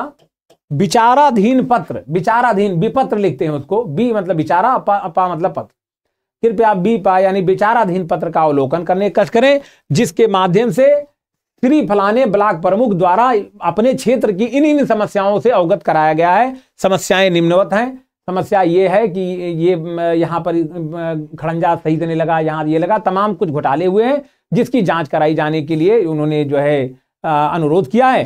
विचाराधीन पत्र विचाराधीन विपत्र लिखते हैं उसको बी मतलब विचारा अपा मतलब पत्र कृपया बी पा यानी विचाराधीन पत्र का अवलोकन करने कष्ट करें जिसके माध्यम से श्री फलाने ब्लाक प्रमुख द्वारा अपने क्षेत्र की इन इन समस्याओं से अवगत कराया गया है समस्याएं निम्नवत हैं समस्या ये है कि ये यहाँ पर खड़ंजा सही से नहीं लगा यहाँ ये लगा तमाम कुछ घोटाले हुए हैं जिसकी जांच कराई जाने के लिए उन्होंने जो है अनुरोध किया है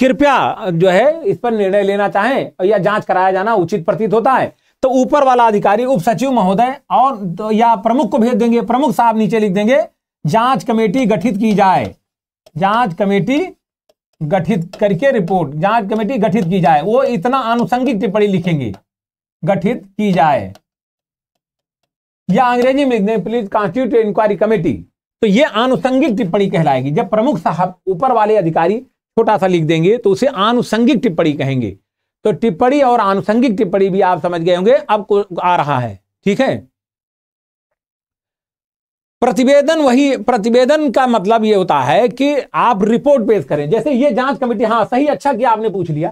कृपया जो है इस पर निर्णय लेना चाहें या जांच कराया जाना उचित प्रतीत होता है तो ऊपर वाला अधिकारी उप सचिव महोदय और तो या प्रमुख को भेज देंगे प्रमुख साहब नीचे लिख देंगे जांच कमेटी गठित की जाए जांच कमेटी गठित करके रिपोर्ट जांच कमेटी गठित की जाए वो इतना आनुषंगिक टिप्पणी लिखेंगे गठित की जाए या अंग्रेजी में लिख प्लीज कॉन्स्टिट्यूट इंक्वायरी कमेटी तो ये आनुषंगिक टिप्पणी कहलाएगी जब प्रमुख साहब ऊपर वाले अधिकारी छोटा सा लिख देंगे तो उसे आनुषंगिक टिप्पणी कहेंगे तो टिप्पणी और आनुषंगिक टिप्पणी भी आप समझ गए होंगे अब आ रहा है ठीक है प्रतिवेदन वही प्रतिवेदन का मतलब ये होता है कि आप रिपोर्ट पेश करें जैसे ये जांच कमेटी हाँ सही अच्छा किया आपने पूछ लिया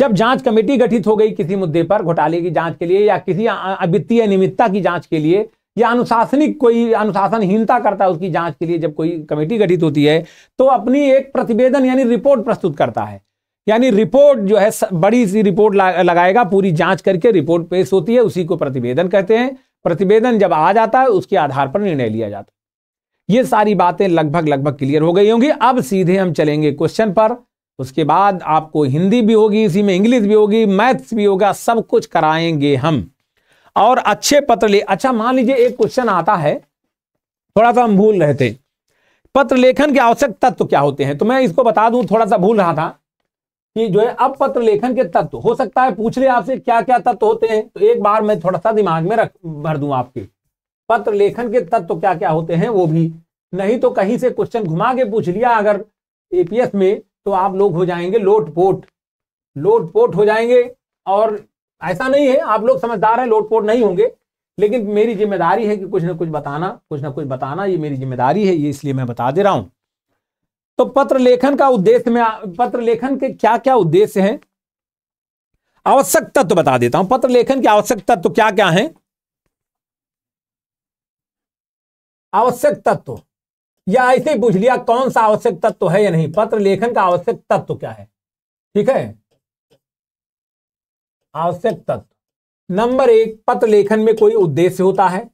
जब जांच कमेटी गठित हो गई किसी मुद्दे पर घोटाले की जांच के लिए या किसी वित्तीय अनियमितता की जांच के लिए या अनुशासनिक कोई अनुशासनहीनता करता है उसकी जांच के लिए जब कोई कमेटी गठित होती है तो अपनी एक प्रतिवेदन यानी रिपोर्ट प्रस्तुत करता है यानी रिपोर्ट जो है बड़ी सी रिपोर्ट लगाएगा पूरी जांच करके रिपोर्ट पेश होती है उसी को प्रतिवेदन कहते हैं प्रतिवेदन जब आ जाता है उसके आधार पर निर्णय लिया जाता है ये सारी बातें लगभग लगभग क्लियर हो गई होंगी अब सीधे हम चलेंगे क्वेश्चन पर उसके बाद आपको हिंदी भी होगी इसी में इंग्लिश भी होगी मैथ्स भी होगा सब कुछ कराएंगे हम और अच्छे पत्र ले अच्छा मान लीजिए एक क्वेश्चन आता है थोड़ा सा हम भूल रहे थे पत्र लेखन के आवश्यक तत्व तो क्या होते हैं तो मैं इसको बता दूं थोड़ा सा भूल रहा था कि जो है अब पत्र लेखन के तत्व हो सकता है पूछ ले आपसे क्या क्या तत्व होते हैं तो एक बार मैं थोड़ा सा दिमाग में रख भर दूं आपके पत्र लेखन के तत्व क्या क्या होते हैं वो भी नहीं तो कहीं से क्वेश्चन घुमा के पूछ लिया अगर एपीएस में तो आप लोग हो जाएंगे लोटपोट लोटपोट हो जाएंगे और ऐसा नहीं है आप लोग समझदार हैं लोटपोट नहीं होंगे लेकिन मेरी जिम्मेदारी है कि कुछ ना कुछ बताना कुछ ना कुछ बताना ये मेरी जिम्मेदारी है ये इसलिए मैं बता दे रहा हूँ तो पत्र लेखन का उद्देश्य में पत्र लेखन के क्या क्या उद्देश्य हैं आवश्यक तत्व तो बता देता हूं पत्र लेखन के आवश्यक तत्व तो क्या क्या हैं आवश्यक तत्व या ऐसे ही पूछ लिया कौन सा आवश्यक तत्व है या नहीं पत्र लेखन का आवश्यक तत्व क्या है ठीक है आवश्यक तत्व नंबर एक पत्र लेखन में कोई उद्देश्य होता है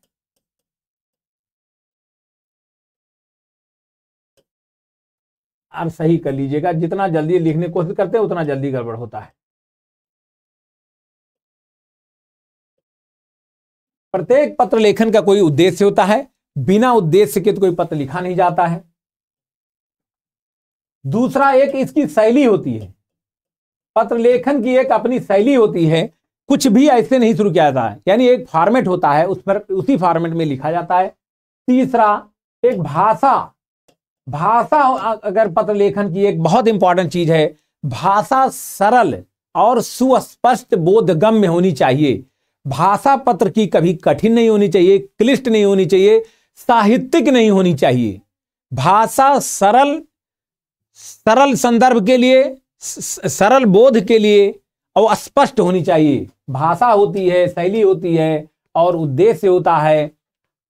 आप सही कर लीजिएगा जितना जल्दी लिखने की कोशिश करते हैं उतना जल्दी गड़बड़ होता है प्रत्येक पत्र लेखन का कोई उद्देश्य होता है बिना उद्देश्य के तो कोई पत्र लिखा नहीं जाता है दूसरा एक इसकी शैली होती है पत्र लेखन की एक अपनी शैली होती है कुछ भी ऐसे नहीं शुरू किया जाता है यानी एक फॉर्मेट होता है उस पर उसी फॉर्मेट में लिखा जाता है तीसरा एक भाषा भाषा अगर पत्र लेखन की एक बहुत इंपॉर्टेंट चीज है भाषा सरल और सुस्पष्ट बोधगम्य होनी चाहिए भाषा पत्र की कभी कठिन नहीं होनी चाहिए क्लिष्ट नहीं होनी चाहिए साहित्यिक नहीं होनी चाहिए भाषा सरल सरल संदर्भ के लिए सरल बोध के लिए और स्पष्ट होनी चाहिए भाषा होती है शैली होती है और उद्देश्य होता है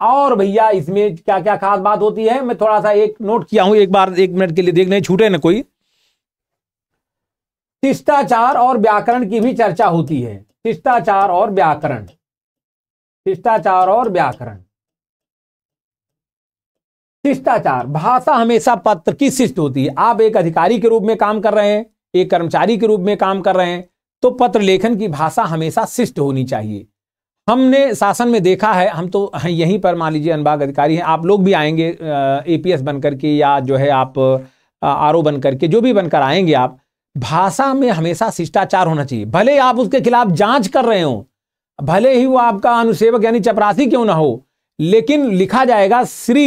और भैया इसमें क्या क्या खास बात होती है मैं थोड़ा सा एक नोट किया हूं एक बार एक मिनट के लिए देख नहीं छूटे ना कोई शिष्टाचार और व्याकरण की भी चर्चा होती है शिष्टाचार और व्याकरण शिष्टाचार और व्याकरण शिष्टाचार भाषा हमेशा पत्र की शिष्ट होती है आप एक अधिकारी के रूप में काम कर रहे हैं एक कर्मचारी के रूप में काम कर रहे हैं तो पत्र लेखन की भाषा हमेशा शिष्ट होनी चाहिए हमने शासन में देखा है हम तो यहीं पर मान लीजिए अनुभाग अधिकारी हैं आप लोग भी आएंगे एपीएस बन के या जो है आप आर ओ बन करके जो भी बनकर आएंगे आप भाषा में हमेशा शिष्टाचार होना चाहिए भले आप उसके खिलाफ जांच कर रहे हो भले ही वो आपका अनुसेवक यानी चपरासी क्यों ना हो लेकिन लिखा जाएगा श्री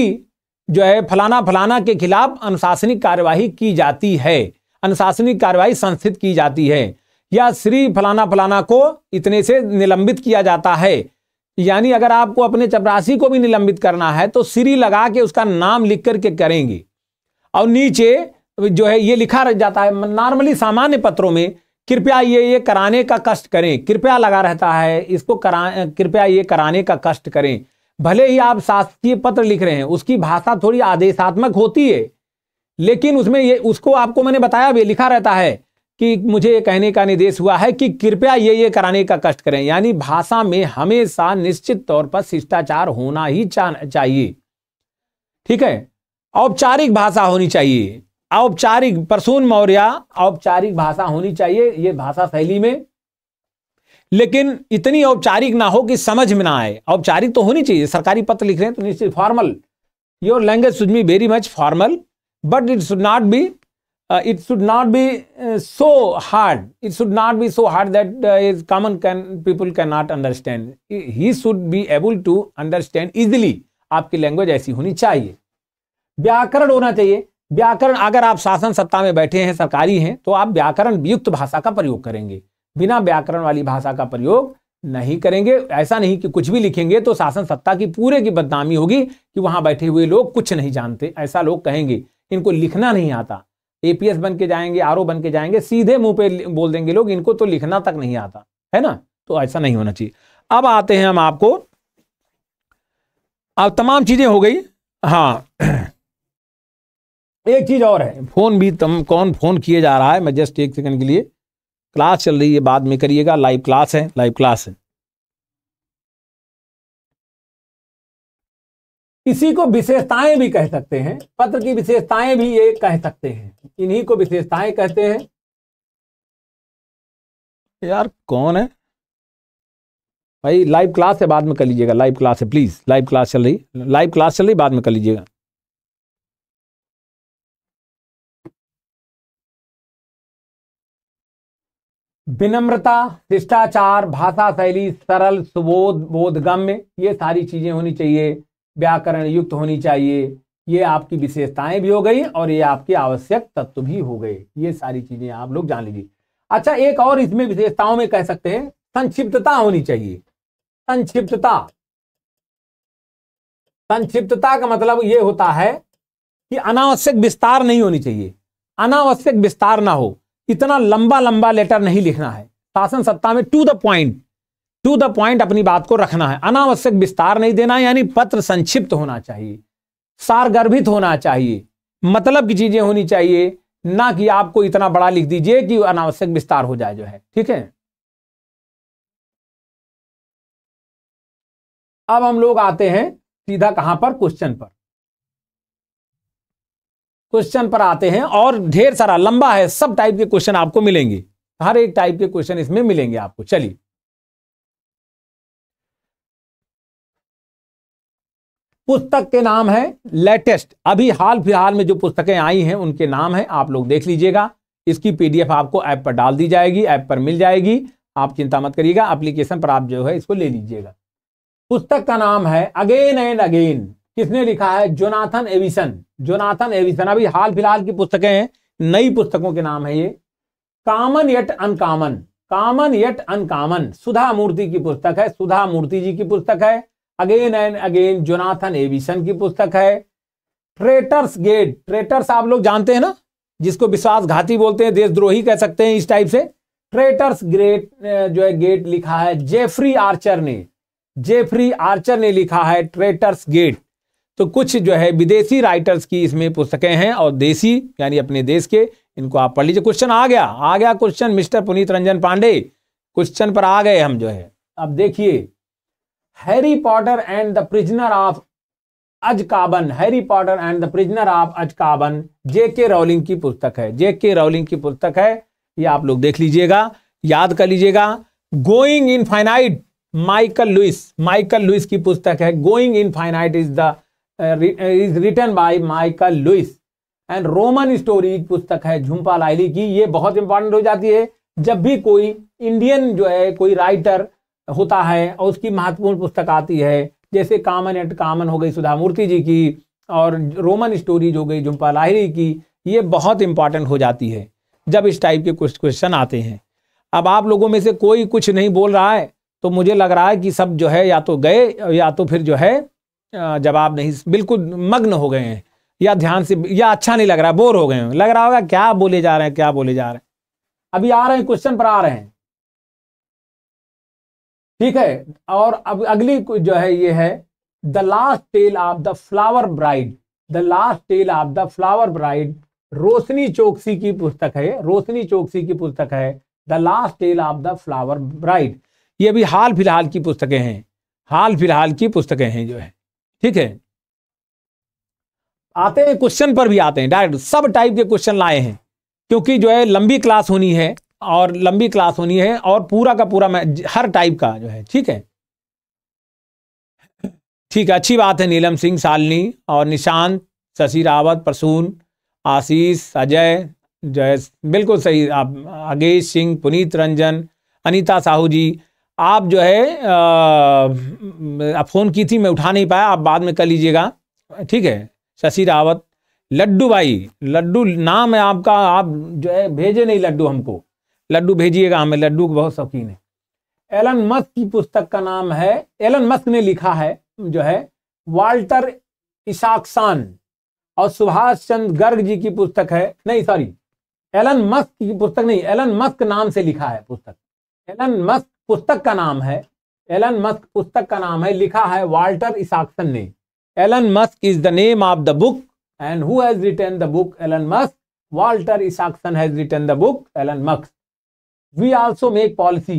जो है फलाना फलाना के खिलाफ अनुशासनिक कार्यवाही की जाती है अनुशासनिक कार्यवाही संस्थित की जाती है या श्री फलाना फलाना को इतने से निलंबित किया जाता है यानी अगर आपको अपने चपरासी को भी निलंबित करना है तो श्री लगा के उसका नाम लिख करके करेंगे और नीचे जो है ये लिखा रह जाता है नॉर्मली सामान्य पत्रों में कृपया ये ये कराने का कष्ट करें कृपया लगा रहता है इसको करा कृपया ये कराने का कष्ट करें भले ही आप शासकीय पत्र लिख रहे हैं उसकी भाषा थोड़ी आदेशात्मक होती है लेकिन उसमें ये उसको आपको मैंने बताया भी लिखा रहता है कि मुझे ये कहने का निर्देश हुआ है कि कृपया ये ये कराने का कष्ट करें यानी भाषा में हमेशा निश्चित तौर पर शिष्टाचार होना ही चाहिए ठीक है औपचारिक भाषा होनी चाहिए औपचारिक परसून मौर्य औपचारिक भाषा होनी चाहिए ये भाषा शैली में लेकिन इतनी औपचारिक ना हो कि समझ में ना आए औपचारिक तो होनी चाहिए सरकारी पत्र लिख रहे हैं तो निश्चित फॉर्मल योर लैंग्वेज सुज me very much formal but it should not be uh, it should not be uh, so hard it should not be so hard that uh, common can people cannot understand he should be able to understand easily आपकी language ऐसी होनी चाहिए व्याकरण होना चाहिए व्याकरण अगर आप शासन सत्ता में बैठे हैं सरकारी हैं तो आप व्याकरण युक्त भाषा का प्रयोग करेंगे बिना व्याकरण वाली भाषा का प्रयोग नहीं करेंगे ऐसा नहीं कि कुछ भी लिखेंगे तो शासन सत्ता की पूरे की बदनामी होगी कि वहां बैठे हुए लोग कुछ नहीं जानते ऐसा लोग कहेंगे इनको लिखना नहीं आता एपीएस बन के जाएंगे आर बन के जाएंगे सीधे मुंह पे बोल देंगे लोग इनको तो लिखना तक नहीं आता है ना तो ऐसा नहीं होना चाहिए अब आते हैं हम आपको अब तमाम चीजें हो गई हाँ [clears throat] एक चीज और है फोन भी तम कौन फोन किए जा रहा है मैं जस्ट एक सेकंड के लिए क्लास चल रही है बाद में करिएगा लाइव क्लास है लाइव क्लास है इसी को विशेषताएं भी कह सकते हैं पत्र की विशेषताएं भी ये कह सकते हैं इन्हीं को विशेषताएं कहते हैं यार कौन है भाई लाइव क्लास है बाद में कर लीजिएगा लाइव क्लास है प्लीज लाइव क्लास चल रही लाइव क्लास चल रही बाद में कर लीजिएगा विनम्रता शिष्टाचार भाषा शैली सरल सुबोध बोधगम्य ये सारी चीजें होनी चाहिए व्याकरण युक्त होनी चाहिए ये आपकी विशेषताएं भी हो गई और ये आपके आवश्यक तत्व भी हो गए ये सारी चीजें आप लोग जान लीजिए अच्छा एक और इसमें विशेषताओं में कह सकते हैं संक्षिप्तता होनी चाहिए संक्षिप्तता संक्षिप्तता का मतलब ये होता है कि अनावश्यक विस्तार नहीं होनी चाहिए अनावश्यक विस्तार ना हो इतना लंबा लंबा लेटर नहीं लिखना है शासन सत्ता में to the point to the point अपनी बात को रखना है अनावश्यक विस्तार नहीं देना यानी पत्र संक्षिप्त होना चाहिए सारगर्भित होना चाहिए मतलब की चीजें होनी चाहिए ना कि आपको इतना बड़ा लिख दीजिए कि अनावश्यक विस्तार हो जाए जो है ठीक है अब हम लोग आते हैं सीधा कहां पर क्वेश्चन पर क्वेश्चन पर आते हैं और ढेर सारा लंबा है सब टाइप के क्वेश्चन आपको मिलेंगे हर एक टाइप के क्वेश्चन इसमें मिलेंगे आपको चलिए पुस्तक के नाम है लेटेस्ट अभी हाल फिलहाल में जो पुस्तकें आई हैं उनके नाम हैं आप लोग देख लीजिएगा इसकी पीडीएफ आपको ऐप पर डाल दी जाएगी ऐप पर मिल जाएगी आप चिंता मत करिएगा एप्लीकेशन पर आप जो है इसको ले लीजिएगा पुस्तक का नाम है अगेन एंड अगेन किसने लिखा है जोनाथन एविसन जोनाथन एविसन अभी हाल फिलहाल की पुस्तकें हैं नई पुस्तकों के नाम है ये कामन यट अनकामन कामन यट अनकामन सुधा मूर्ति की पुस्तक है सुधा मूर्ति जी की पुस्तक है again and again Jonathan Evison की पुस्तक है ट्रेटर्स गेट ट्रेटर्स आप लोग जानते हैं ना जिसको विश्वासघाती बोलते हैं देशद्रोही कह सकते हैं इस टाइप से ट्रेटर्स ग्रेट जो है गेट लिखा है जेफरी आर्चर ने जेफरी आर्चर ने लिखा है ट्रेटर्स गेट तो कुछ जो है विदेशी राइटर्स की इसमें पुस्तकें हैं और देसी यानी अपने देश के इनको आप पढ़ लीजिए क्वेश्चन आ गया आ गया question mister Puneet Ranjan Pandey question पर आ गए हम जो है अब देखिए Harry Potter and the prisoner of Azkaban Harry Potter and the prisoner of Azkaban J K Rowling की पुस्तक है जेके रोलिंग की पुस्तक है ये आप लोग देख लीजिएगा याद कर लीजिएगा going in finite Michael Louis Michael Louis की पुस्तक है going in finite is the is written by Michael Louis and Roman story पुस्तक है झुम्पा लाइली की ये बहुत इंपॉर्टेंट हो जाती है जब भी कोई इंडियन जो है कोई राइटर होता है और उसकी महत्वपूर्ण पुस्तक आती है जैसे कामन एट कामन हो गई सुधा मूर्ति जी की और रोमन स्टोरीज हो गई झुम्पा लाहिरी की ये बहुत इंपॉर्टेंट हो जाती है जब इस टाइप के कुछ क्वेश्चन आते हैं अब आप लोगों में से कोई कुछ नहीं बोल रहा है तो मुझे लग रहा है कि सब जो है या तो गए या तो फिर जो है जवाब नहीं बिल्कुल मग्न हो गए हैं या ध्यान से या अच्छा नहीं लग रहा बोर हो गए हैं लग रहा होगा क्या बोले जा रहे हैं क्या बोले जा रहे हैं अभी आ रहे हैं क्वेश्चन पर आ रहे हैं ठीक है और अब अगली जो है ये है the last tale of the flower bride the last tale of the flower bride Roshni Chouksey की पुस्तक है रोशनी चौकसी की पुस्तक है the last tale of the flower bride ये अभी हाल फिलहाल की पुस्तकें हैं हाल फिलहाल की पुस्तकें हैं जो है ठीक है आते हैं क्वेश्चन पर भी आते हैं डायरेक्ट सब टाइप के क्वेश्चन लाए हैं क्योंकि जो है लंबी क्लास होनी है और लंबी क्लास होनी है और पूरा का पूरा मैं हर टाइप का जो है ठीक है ठीक है अच्छी बात है नीलम सिंह सालनी और निशांत शशि रावत प्रसून आशीष अजय जो है बिल्कुल सही आप अगेश सिंह पुनीत रंजन अनीता साहू जी आप जो है आप फ़ोन की थी मैं उठा नहीं पाया आप बाद में कर लीजिएगा ठीक है शशि रावत लड्डू भाई लड्डू नाम है आपका आप जो है भेजे नहीं लड्डू हमको लड्डू भेजिएगा हमें लड्डू का बहुत शौकीन है एलन मस्क की पुस्तक का नाम है एलन मस्क ने लिखा है जो है वाल्टर इसाकसान और सुभाष चंद्र गर्ग जी की पुस्तक है नहीं सॉरी एलन मस्क की पुस्तक नहीं एलन मस्क नाम से लिखा है पुस्तक एलन मस्क पुस्तक का नाम है एलन मस्क पुस्तक का नाम है लिखा है वाल्टर इसाक्सन ने Elon Musk is the name of the book and whose written the book Elon Musk Walter Isaacson has written the book Elon Musk we also make policy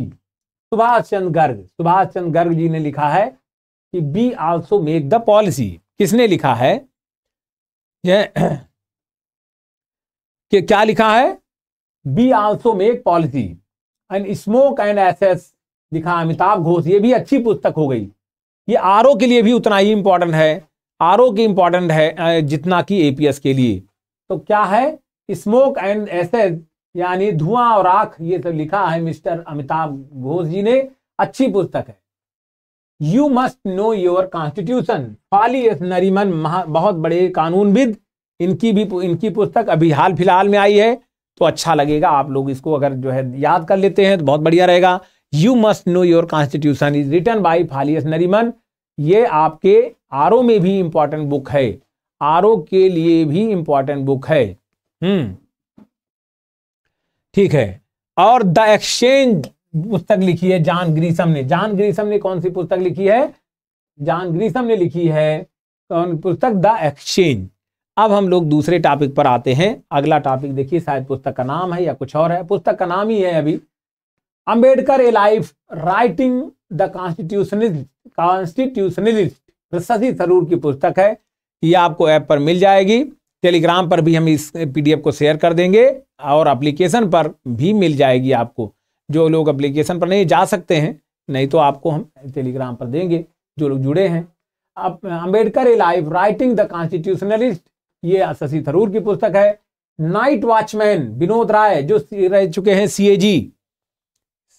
Subhash Chandra Garg Subhash Chandra Garg ji ने लिखा है कि be also make the policy किसने लिखा है ये [clears throat] कि क्या लिखा है be also make policy and smoke and ashes लिखा अमिताभ घोष ये भी अच्छी पुस्तक हो गई ये आर के लिए भी उतना ही इंपॉर्टेंट है आर के इंपॉर्टेंट है जितना कि एपीएस के लिए तो क्या है स्मोक एंड एसेस यानी धुआं और आंख ये सब लिखा है मिस्टर अमिताभ घोष जी ने अच्छी पुस्तक है you must know your constitution Fali S Nariman बहुत बड़े कानूनविद इनकी भी इनकी पुस्तक अभी हाल फिलहाल में आई है तो अच्छा लगेगा आप लोग इसको अगर जो है याद कर लेते हैं तो बहुत बढ़िया रहेगा you must know your constitution is written by Fali S Nariman ये आपके आर में भी इंपॉर्टेंट बुक है आर के लिए भी इंपॉर्टेंट बुक है हम्म ठीक है और द एक्सचेंज पुस्तक लिखी है जान ग्रीसम ने जान ग्रीसम ने कौन सी पुस्तक लिखी है जान ग्रीसम ने लिखी है कौन पुस्तक द एक्सचेंज अब हम लोग दूसरे टॉपिक पर आते हैं अगला टॉपिक देखिए शायद पुस्तक का नाम है या कुछ और है पुस्तक का नाम ही है अभी Ambedkar a life writing the constitutionist constitutionalist Shashi Tharoor की पुस्तक है ये आपको ऐप पर मिल जाएगी टेलीग्राम पर भी हम इस पीडीएफ को शेयर कर देंगे और अप्लीकेशन पर भी मिल जाएगी आपको जो लोग अप्लीकेशन पर नहीं जा सकते हैं नहीं तो आपको हम टेलीग्राम पर देंगे जो लोग जुड़े हैं अब Ambedkar a life writing the constitutionalist ये शशि थरूर की पुस्तक है नाइट वॉचमैन विनोद राय जो रह चुके हैं सी ए जी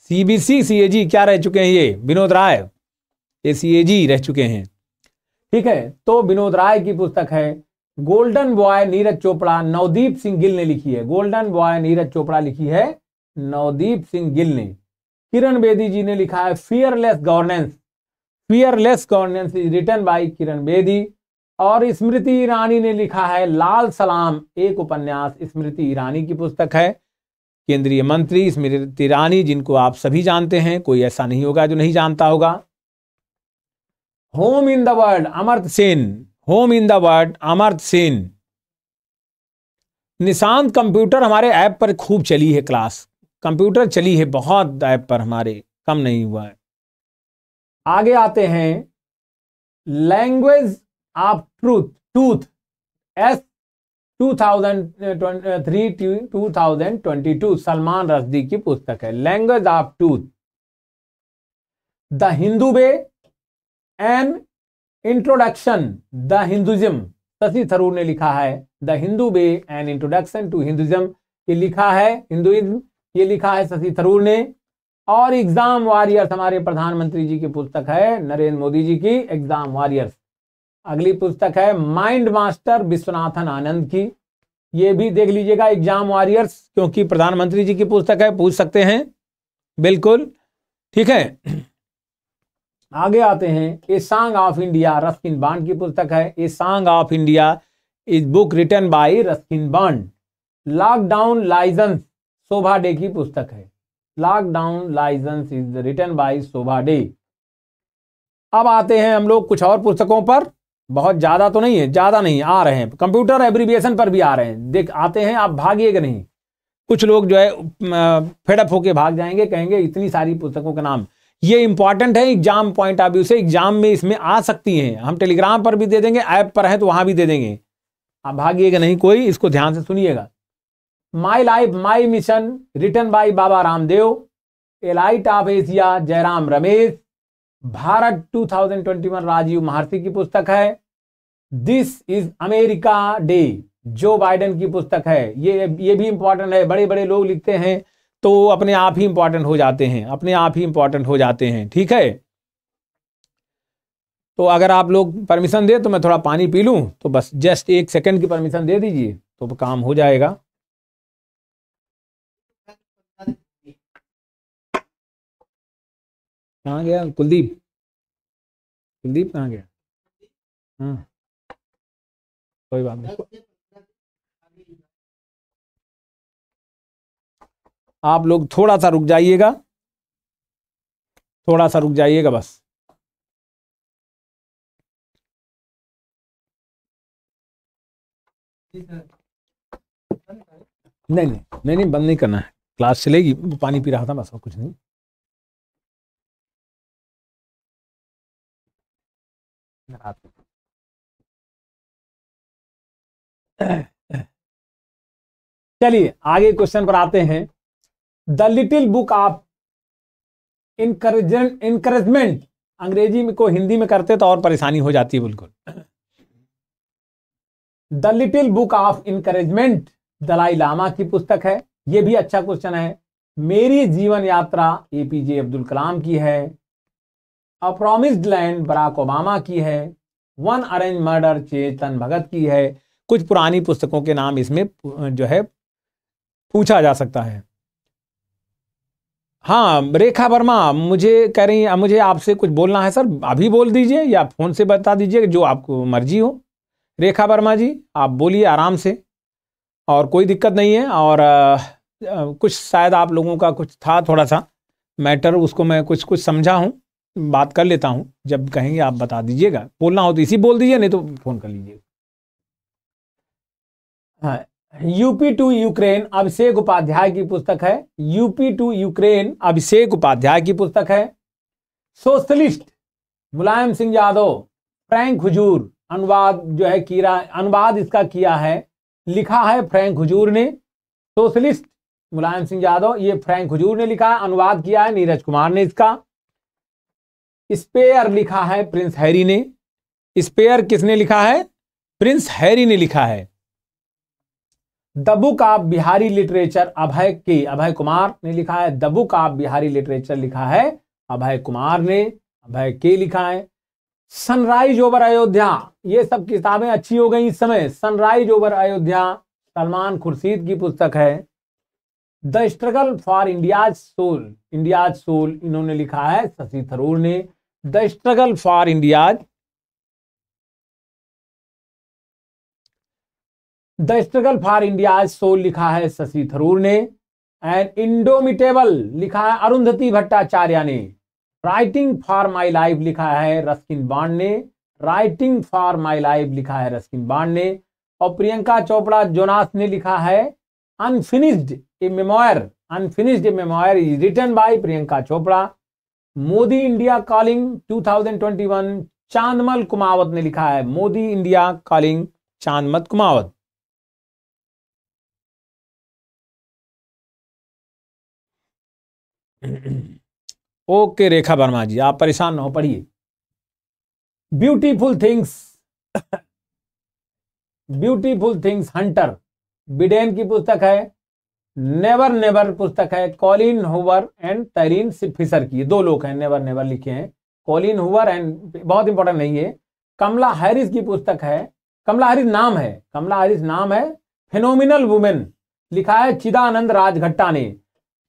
सी बी सी सी ए जी क्या रह चुके हैं ये विनोद राय ये सी ए जी रह चुके हैं ठीक है तो विनोद राय की पुस्तक है गोल्डन बॉय नीरज चोपड़ा नवदीप सिंह गिल ने लिखी है गोल्डन बॉय नीरज चोपड़ा लिखी है नवदीप सिंह गिल ने किरण बेदी जी ने लिखा है fearless governance fearless governance is written by Kiran Bedi और स्मृति ईरानी ने लिखा है लाल सलाम एक उपन्यास स्मृति ईरानी की पुस्तक है केंद्रीय मंत्री स्मृति ईरानी जिनको आप सभी जानते हैं कोई ऐसा नहीं होगा जो नहीं जानता होगा home in the world Amartya Sen home in the Amar Sen Nishant computer हमारे ऐप पर खूब चली है क्लास कंप्यूटर चली है बहुत ऐप पर हमारे कम नहीं हुआ है आगे आते हैं language of truth tooth S twenty 2022 Salman Rushdie की पुस्तक है language of tooth the Hindu way an introduction the Hinduism Shashi Tharoor ने लिखा है the Hindu way an introduction to Hinduism ये लिखा है हिंदुइज्म ये लिखा है शशि थरूर ने और एग्जाम वॉरियर्स हमारे प्रधानमंत्री जी की पुस्तक है नरेंद्र मोदी जी की एग्जाम वॉरियर्स अगली पुस्तक है माइंड मास्टर विश्वनाथन आनंद की ये भी देख लीजिएगा एग्जाम वॉरियर्स क्योंकि प्रधानमंत्री जी की पुस्तक है पूछ सकते हैं बिल्कुल ठीक है आगे आते हैं ए song of India Ruskin bond की पुस्तक है a song of India is book written by Ruskin Bond lockdown liaisons Shobhaa De की पुस्तक है lockdown liaisons is written by Shobhaa De अब आते हैं हम लोग कुछ और पुस्तकों पर बहुत ज़्यादा तो नहीं है ज़्यादा नहीं आ रहे हैं कंप्यूटर एब्रीविएशन पर भी आ रहे हैं देख आते हैं आप भागिएगा नहीं कुछ लोग जो है फेडअप होके भाग जाएंगे कहेंगे इतनी सारी पुस्तकों के नाम ये इंपॉर्टेंट है एग्जाम पॉइंट ऑफ व्यू से एग्जाम में इसमें आ सकती हैं हम टेलीग्राम पर भी दे देंगे ऐप पर है तो वहां भी दे देंगे आप भागिएगा नहीं कोई इसको ध्यान से सुनिएगा my life my mission written by Baba Ramdev a light of Asia Jairam Ramesh Bharat 2021 Rajiv Maharshi की पुस्तक है this is America day Joe Biden की पुस्तक है ये ये भी इंपॉर्टेंट है बड़े बड़े लोग लिखते हैं तो अपने आप ही इंपॉर्टेंट हो जाते हैं अपने आप ही इंपॉर्टेंट हो जाते हैं ठीक है तो अगर आप लोग परमिशन दे तो मैं थोड़ा पानी पी लूँ तो बस जस्ट एक सेकंड की परमिशन दे दीजिए तो काम हो जाएगा कहाँ गया कुलदीप कुलदीप कहाँ गया हाँ कोई बात नहीं आप लोग थोड़ा सा रुक जाइएगा थोड़ा सा रुक जाइएगा बस नहीं नहीं नहीं नहीं बंद नहीं करना है क्लास चलेगी पानी पी रहा था बस और कुछ नहीं चलिए आगे क्वेश्चन पर आते हैं the little book of encouragement encouragement अंग्रेजी में को हिंदी में करते तो और परेशानी हो जाती है बिल्कुल the little book of encouragement Dalai Lama की पुस्तक है यह भी अच्छा क्वेश्चन है मेरी जीवन यात्रा एपीजे अब्दुल कलाम की है a promised land Barack Obama की है one arranged murder Chetan Bhagat की है कुछ पुरानी पुस्तकों के नाम इसमें जो है पूछा जा सकता है हाँ रेखा वर्मा मुझे कह रही है मुझे आपसे कुछ बोलना है सर अभी बोल दीजिए या फ़ोन से बता दीजिए जो आपको मर्जी हो रेखा वर्मा जी आप बोलिए आराम से और कोई दिक्कत नहीं है और आ, कुछ शायद आप लोगों का कुछ था थोड़ा सा मैटर उसको मैं कुछ कुछ समझा हूँ बात कर लेता हूँ जब कहेंगे आप बता दीजिएगा बोलना हो तो इसी बोल दीजिए नहीं तो फ़ोन कर लीजिए हाँ UP to Ukraine Abhishek Upadhyay की पुस्तक है UP to Ukraine Abhishek Upadhyay की पुस्तक है सोशलिस्ट मुलायम सिंह यादव फ्रैंक हुजूर अनुवाद जो है कीरा अनुवाद इसका किया है लिखा है फ्रैंक हुजूर ने सोशलिस्ट मुलायम सिंह यादव ये फ्रैंक हुजूर ने लिखा है अनुवाद किया है नीरज कुमार ने इसका स्पेयर लिखा है प्रिंस हैरी ने स्पेयर किसने लिखा है प्रिंस हैरी ने लिखा है the book of Bihari literature Abhay K Abhay Kumar ने लिखा है the book of Bihari literature लिखा है अभय कुमार ने अभय के लिखा है सनराइज ओवर अयोध्या ये सब किताबें अच्छी हो गई इस समय सनराइज ओवर अयोध्या सलमान खुर्शीद की पुस्तक है the struggle for India's soul India's soul इन्होंने लिखा है शशि थरूर ने the struggle for India's the struggle for India soul लिखा है शशि थरूर ने एंड इंडोमिटेबल लिखा है अरुंधति भट्टाचार्य ने राइटिंग फॉर माई लाइफ लिखा है रस्किन बाण ने राइटिंग फॉर माई लाइफ लिखा है रस्किन बाण ने और प्रियंका चोपड़ा जोनास ने लिखा है unfinished a memoir unfinished a memoir is written by Priyanka Chopra Modi India calling 2021 Chandmal Kumawat ने लिखा है Modi India calling Chandmal Kumawat [clears throat] okay Rekha Verma ji आप परेशान ना हो पढ़िए beautiful things beautiful things Hunter Biden की पुस्तक है नेवर नेवर पुस्तक है Colleen Hoover and Tarryn Fisher की दो लोग हैं नेवर नेवर लिखे हैं कॉलिन हुवर एंड बहुत इंपॉर्टेंट नहीं है कमला हैरिस की पुस्तक है कमला हैरिस नाम है कमला हैरिस नाम है फिनोमिनल वुमेन लिखा है चिदानंद राजघट्टा ने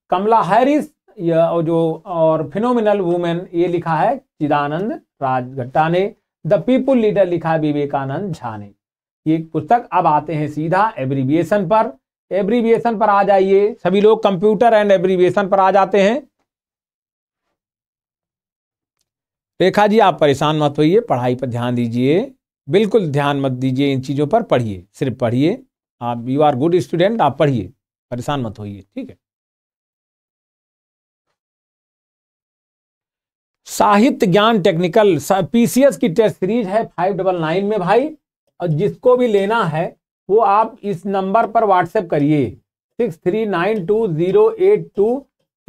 कमला हैरिस या जो और फिनोमिनल वुमेन ये लिखा है चिदानंद राजघट्टा ने द पीपुल लीडर लिखा है विवेकानंद झा ने ये पुस्तक अब आते हैं सीधा एब्रीविएशन पर एब्रीविएशन पर आ जाइए सभी लोग कंप्यूटर एंड एब्रीविएशन पर आ जाते हैं रेखा जी आप परेशान मत होइए पढ़ाई पर ध्यान दीजिए बिल्कुल ध्यान मत दीजिए इन चीज़ों पर पढ़िए सिर्फ पढ़िए आप यू आर गुड स्टूडेंट आप पढ़िए परेशान मत होइए ठीक है साहित्य ज्ञान टेक्निकल पीसीएस की टेस्ट सीरीज है फाइव डबल नाइन में भाई और जिसको भी लेना है वो आप इस नंबर पर व्हाट्सएप करिए six three nine two zero eight two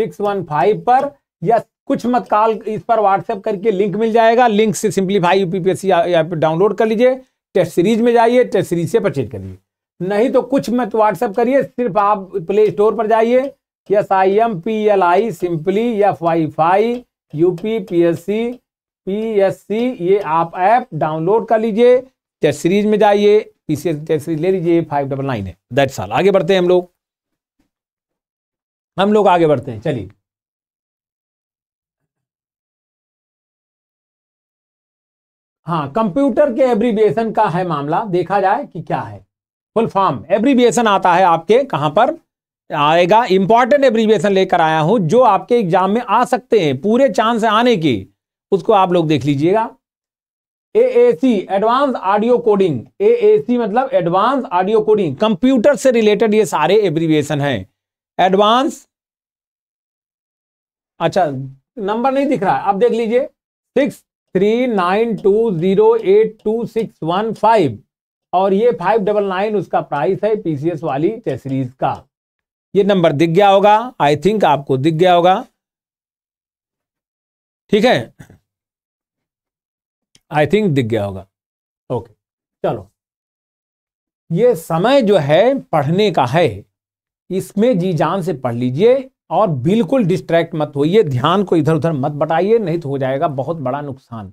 six one five पर या कुछ मतकाल इस पर व्हाट्सएप करके लिंक मिल जाएगा लिंक से सिंप्लीफाई यूपीपीएससी ऐप डाउनलोड कर लीजिए टेस्ट सीरीज में जाइए टेस्ट सीरीज से परचेज करिए नहीं तो कुछ मत व्हाट्सएप करिए सिर्फ आप प्ले स्टोर पर जाइए S I M P L I simply F Y fi UP PSC PSC ये आप ऐप डाउनलोड कर लीजिए टेस्ट सीरीज में जाइए पीसीएस टेस्ट सीरीज ले लीजिए फाइव डबल नाइन है दैट साल आगे बढ़ते हैं हम लोग हम लोग आगे बढ़ते हैं चलिए हाँ कंप्यूटर के एब्रीविएशन का है मामला देखा जाए कि क्या है फुल फॉर्म एब्रीविएशन आता है आपके कहां पर आएगा इंपॉर्टेंट एब्रीविएशन लेकर आया हूं जो आपके एग्जाम में आ सकते हैं पूरे चांस आने के उसको आप लोग देख लीजिएगा A A C advance audio coding A A C मतलब एडवांस ऑडियो कोडिंग कंप्यूटर से रिलेटेड ये सारे एब्रीविएशन हैं एडवांस अच्छा नंबर नहीं दिख रहा है आप देख लीजिए six three nine two zero eight two six one five और ये फाइव डबल नाइन उसका प्राइस है पीसीएस वाली टेस्ट सीरीज का ये नंबर दिख गया होगा आई थिंक आपको दिख गया होगा ठीक है आई थिंक दिख गया होगा ओके चलो ये समय जो है पढ़ने का है इसमें जी जान से पढ़ लीजिए और बिल्कुल डिस्ट्रैक्ट मत होइए ध्यान को इधर उधर मत बटाइए नहीं तो हो जाएगा बहुत बड़ा नुकसान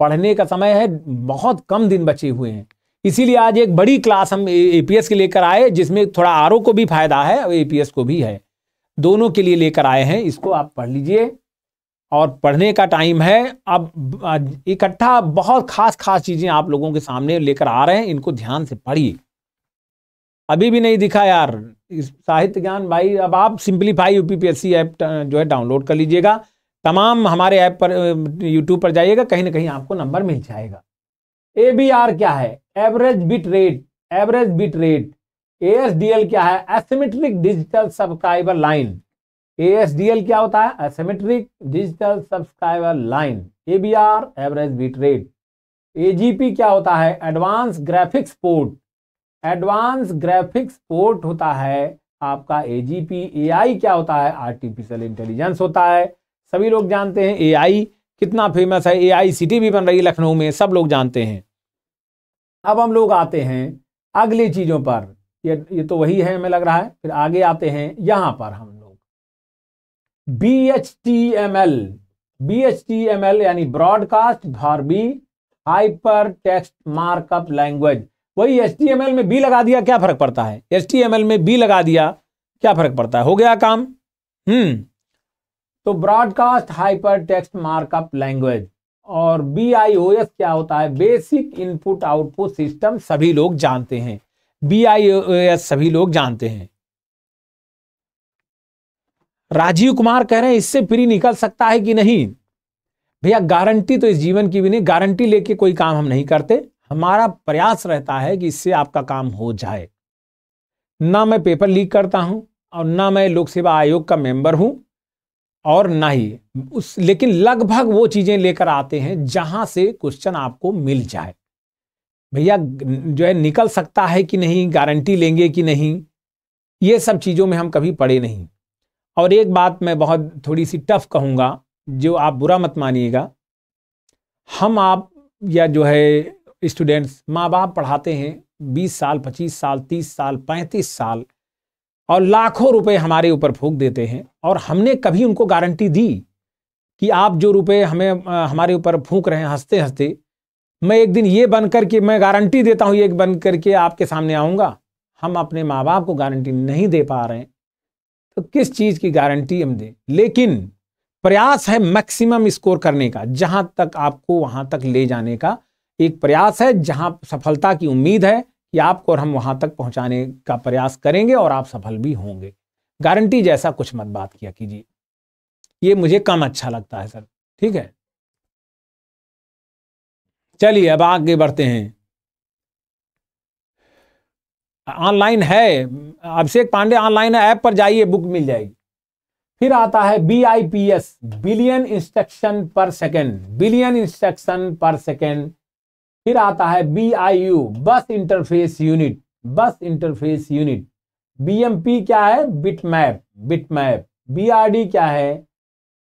पढ़ने का समय है बहुत कम दिन बचे हुए हैं इसीलिए आज एक बड़ी क्लास हम एपीएस के लेकर आए जिसमें थोड़ा आर को भी फायदा है और एपीएस को भी है दोनों के लिए लेकर आए हैं इसको आप पढ़ लीजिए और पढ़ने का टाइम है अब इकट्ठा बहुत खास खास चीज़ें आप लोगों के सामने लेकर आ रहे हैं इनको ध्यान से पढ़िए अभी भी नहीं दिखा यार साहित्य ज्ञान भाई अब आप सिंप्लीफाई यूपीपीएससी ऐप जो है डाउनलोड कर लीजिएगा तमाम हमारे ऐप पर यूट्यूब पर जाइएगा कहीं ना कहीं आपको नंबर मिल जाएगा ए बी आर क्या है average bit rate average bit rate ASDL क्या है asymmetric digital subscriber line ASDL क्या होता है asymmetric digital subscriber line ABR average bit rate AGP क्या होता है advance graphics port advance graphics port होता है आपका एजीपी एआई क्या होता है आर्टिफिशियल इंटेलिजेंस होता है सभी लोग जानते हैं एआई कितना फेमस है एआई सिटी भी बन रही है लखनऊ में सब लोग जानते हैं अब हम लोग आते हैं अगली चीज़ों पर ये ये तो वही है हमें लग रहा है फिर आगे आते हैं यहां पर हम लोग B H T M L B H T M L यानी broadcast for B hyper text markup language वही एच टी एम एल में बी लगा दिया क्या फर्क पड़ता है एच टी एम एल में बी लगा दिया क्या फर्क पड़ता है हो गया काम हम्म तो broadcast hyper text markup language और बी आई ओ एस क्या होता है बेसिक इनपुट आउटपुट सिस्टम सभी लोग जानते हैं बी आई ओ एस सभी लोग जानते हैं राजीव कुमार कह रहे हैं इससे फ्री निकल सकता है कि नहीं भैया गारंटी तो इस जीवन की भी नहीं गारंटी लेके कोई काम हम नहीं करते हमारा प्रयास रहता है कि इससे आपका काम हो जाए ना मैं पेपर लीक करता हूं और ना मैं लोक सेवा आयोग का मेंबर हूं और ना ही उस लेकिन लगभग वो चीज़ें लेकर आते हैं जहाँ से क्वेश्चन आपको मिल जाए भैया जो है निकल सकता है कि नहीं गारंटी लेंगे कि नहीं ये सब चीज़ों में हम कभी पड़े नहीं और एक बात मैं बहुत थोड़ी सी टफ कहूँगा जो आप बुरा मत मानिएगा हम आप या जो है स्टूडेंट्स माँ बाप पढ़ाते हैं 20 साल 25 साल 30 साल 35 साल और लाखों रुपए हमारे ऊपर फूक देते हैं और हमने कभी उनको गारंटी दी कि आप जो रुपए हमें हमारे ऊपर फूक रहे हैं हंसते हंसते मैं एक दिन ये बन करके मैं गारंटी देता हूँ ये बन करके आपके सामने आऊँगा हम अपने माँ बाप को गारंटी नहीं दे पा रहे हैं तो किस चीज़ की गारंटी हम दें लेकिन प्रयास है मैक्सिमम स्कोर करने का जहाँ तक आपको वहाँ तक ले जाने का एक प्रयास है जहाँ सफलता की उम्मीद है कि आपको और हम वहां तक पहुंचाने का प्रयास करेंगे और आप सफल भी होंगे गारंटी जैसा कुछ मत बात किया कीजिए ये मुझे कम अच्छा लगता है सर ठीक है चलिए अब आगे बढ़ते हैं ऑनलाइन है अभिषेक पांडे ऑनलाइन ऐप पर जाइए बुक मिल जाएगी फिर आता है B I P S billion instruction per second billion instruction per second फिर आता है B I U bus interface unit bus interface unit P क्या है bit map bitmap R D क्या है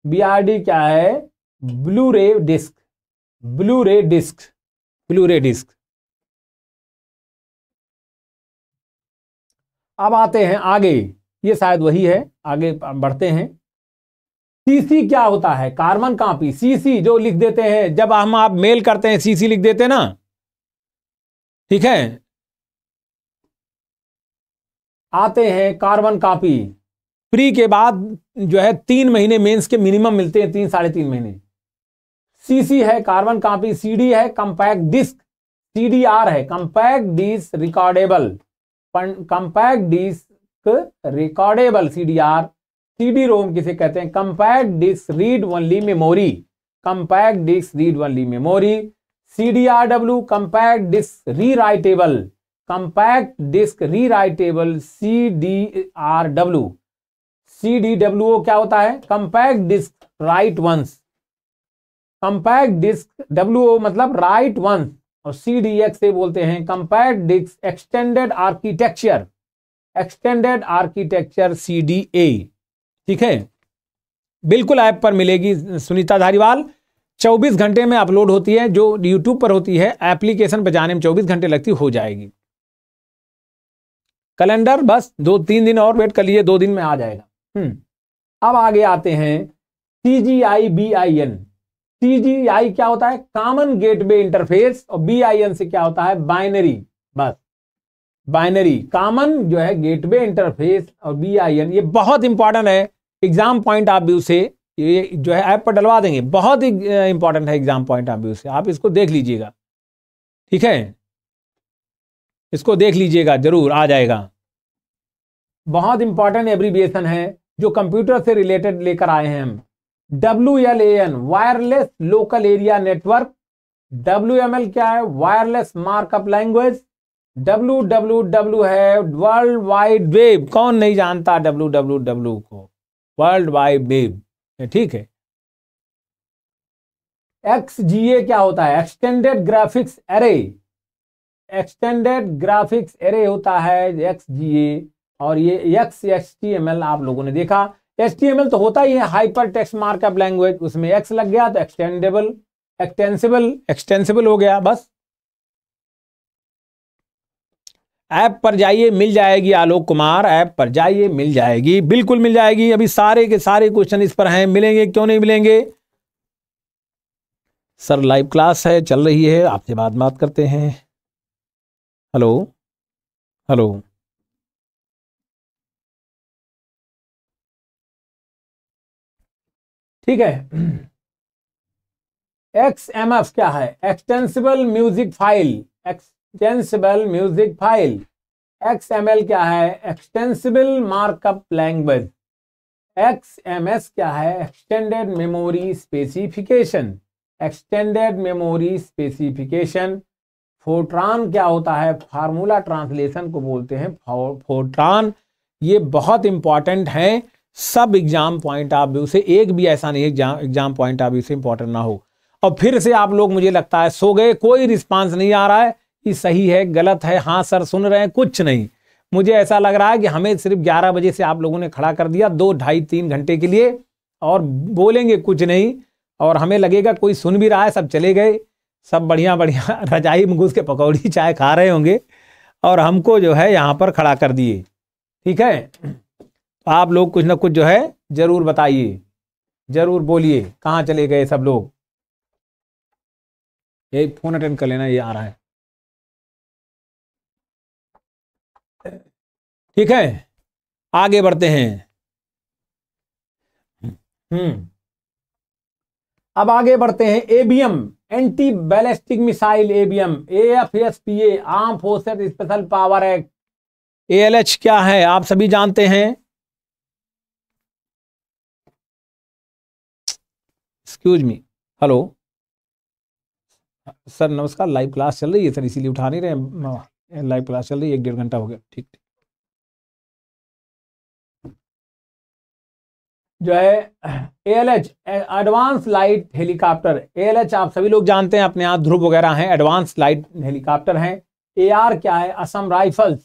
डी क्या है blu ray disc blu ray disc blu ray disc अब आते हैं आगे ये शायद वही है आगे बढ़ते हैं सीसी क्या होता है कार्बन कॉपी सीसी जो लिख देते हैं जब हम आप मेल करते हैं सीसी लिख देते हैं ना ठीक है आते हैं कार्बन कॉपी प्री के बाद जो है तीन महीने मेंस के मिनिमम मिलते हैं तीन साढ़े तीन महीने सीसी है कार्बन कॉपी सीडी है कंपैक्ट डिस्क सीडीआर है compact disc recordable compact disc recordable CDR CD ROM किसे कहते हैं compact disc read only memory compact disc read only memory CDRW compact disc rewritable compact disc rewritable CDRW CDW क्या होता है compact disc write once compact disc W मतलब write once और CDX से बोलते हैं compact disc extended architecture extended architecture CDA ठीक है बिल्कुल ऐप पर मिलेगी सुनीता धारीवाल 24 घंटे में अपलोड होती है जो यूट्यूब पर होती है एप्लीकेशन पर जाने में 24 घंटे लगती हो जाएगी कैलेंडर बस दो तीन दिन और वेट कर लिए दो दिन में आ जाएगा हम्म। अब आगे आते हैं सी जी आई बी आई एन सी जी आई क्या होता है कॉमन गेटवे इंटरफेस और बी आई एन से क्या होता है बाइनरी बस बाइनरी कॉमन जो है गेटवे इंटरफेस और बी आई एन ये बहुत इंपॉर्टेंट है एग्ज़ाम पॉइंट ऑफ व्यू से ये जो है ऐप पर डलवा देंगे बहुत ही इंपॉर्टेंट है एग्ज़ाम पॉइंट ऑफ व्यू से आप इसको देख लीजिएगा ठीक है इसको देख लीजिएगा ज़रूर आ जाएगा बहुत इंपॉर्टेंट एब्रीविएशन है जो कंप्यूटर से रिलेटेड लेकर आए हैं हम W L A N wireless local area network W M L क्या है wireless markup language W W W है वर्ल्ड वाइड वेब कौन नहीं जानता डब्ल्यू डब्ल्यू डब्ल्यू को वर्ल्ड वाइड वेब ठीक है ए क्या होता है extended graphics array extended graphics array होता है एक्स ए और ये X X T M L आप लोगों ने देखा एच टी एम एल तो होता ही है हाइपर टेक्स मार्कअप लैंग्वेज उसमें एक्स लग गया तो एक्सटेंडेबल एक्सटेंसिबल एक्सटेंसिबल हो गया बस ऐप पर जाइए मिल जाएगी आलोक कुमार ऐप पर जाइए मिल जाएगी बिल्कुल मिल जाएगी अभी सारे के सारे क्वेश्चन इस पर हैं मिलेंगे क्यों नहीं मिलेंगे सर लाइव क्लास है चल रही है आपसे बात बात करते हैं हेलो हेलो ठीक है एक्स एम एफ क्या है extensible music file X extensible music file X M L क्या है extensible markup language X M S क्या है extended memory specification extended memory specification Fortran क्या होता है फार्मूला ट्रांसलेशन को बोलते हैं फोट्रॉन ये बहुत इंपॉर्टेंट है सब एग्जाम पॉइंट ऑफ व्यू से एक भी ऐसा नहीं exam exam point of view से इंपॉर्टेंट ना हो और फिर से आप लोग मुझे लगता है सो गए कोई रिस्पांस नहीं आ रहा है कि सही है गलत है हाँ सर सुन रहे हैं कुछ नहीं मुझे ऐसा लग रहा है कि हमें सिर्फ ग्यारह बजे से आप लोगों ने खड़ा कर दिया दो ढाई तीन घंटे के लिए और बोलेंगे कुछ नहीं और हमें लगेगा कोई सुन भी रहा है सब चले गए सब बढ़िया बढ़िया [laughs] रजाई में घुस के पकौड़ी चाय खा रहे होंगे और हमको जो है यहाँ पर खड़ा कर दिए ठीक है तो आप लोग कुछ ना कुछ जो है ज़रूर बताइए ज़रूर बोलिए कहाँ चले गए सब लोग ये फ़ोन अटेंड कर लेना ये आ रहा है ठीक है आगे बढ़ते हैं हम्म अब आगे बढ़ते हैं ABM anti ballistic missile ABM AFSPA arm forces special power act ALH क्या है आप सभी जानते हैं एक्सक्यूज मी हेलो सर नमस्कार लाइव क्लास चल रही है सर इसीलिए उठा नहीं रहे लाइव क्लास चल रही है एक डेढ़ घंटा हो गया ठीक ठीक जो है A L H advance light helicopter A L H आप सभी लोग जानते हैं अपने यहाँ ध्रुव वगैरह हैं एडवांस लाइट हेलीकॉप्टर हैं ए आर क्या है असम राइफल्स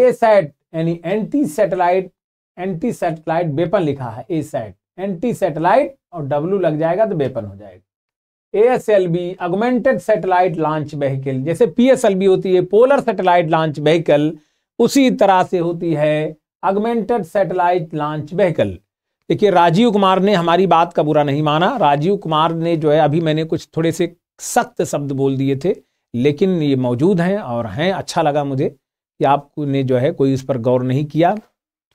ए सेट यानी anti satellite anti satellite weapon लिखा है ए सेट एंटी सेटेलाइट और डब्ल्यू लग जाएगा तो वेपन हो जाएगा A S L B augmented satellite launch vehicle जैसे पी एस एल बी होती है पोलर सेटेलाइट लॉन्च व्हीकल उसी तरह से होती है अगमेंटेड सेटेलाइट लॉन्च व्हीकल देखिए राजीव कुमार ने हमारी बात का बुरा नहीं माना राजीव कुमार ने जो है अभी मैंने कुछ थोड़े से सख्त शब्द बोल दिए थे लेकिन ये मौजूद हैं और हैं अच्छा लगा मुझे कि आपने जो है कोई इस पर गौर नहीं किया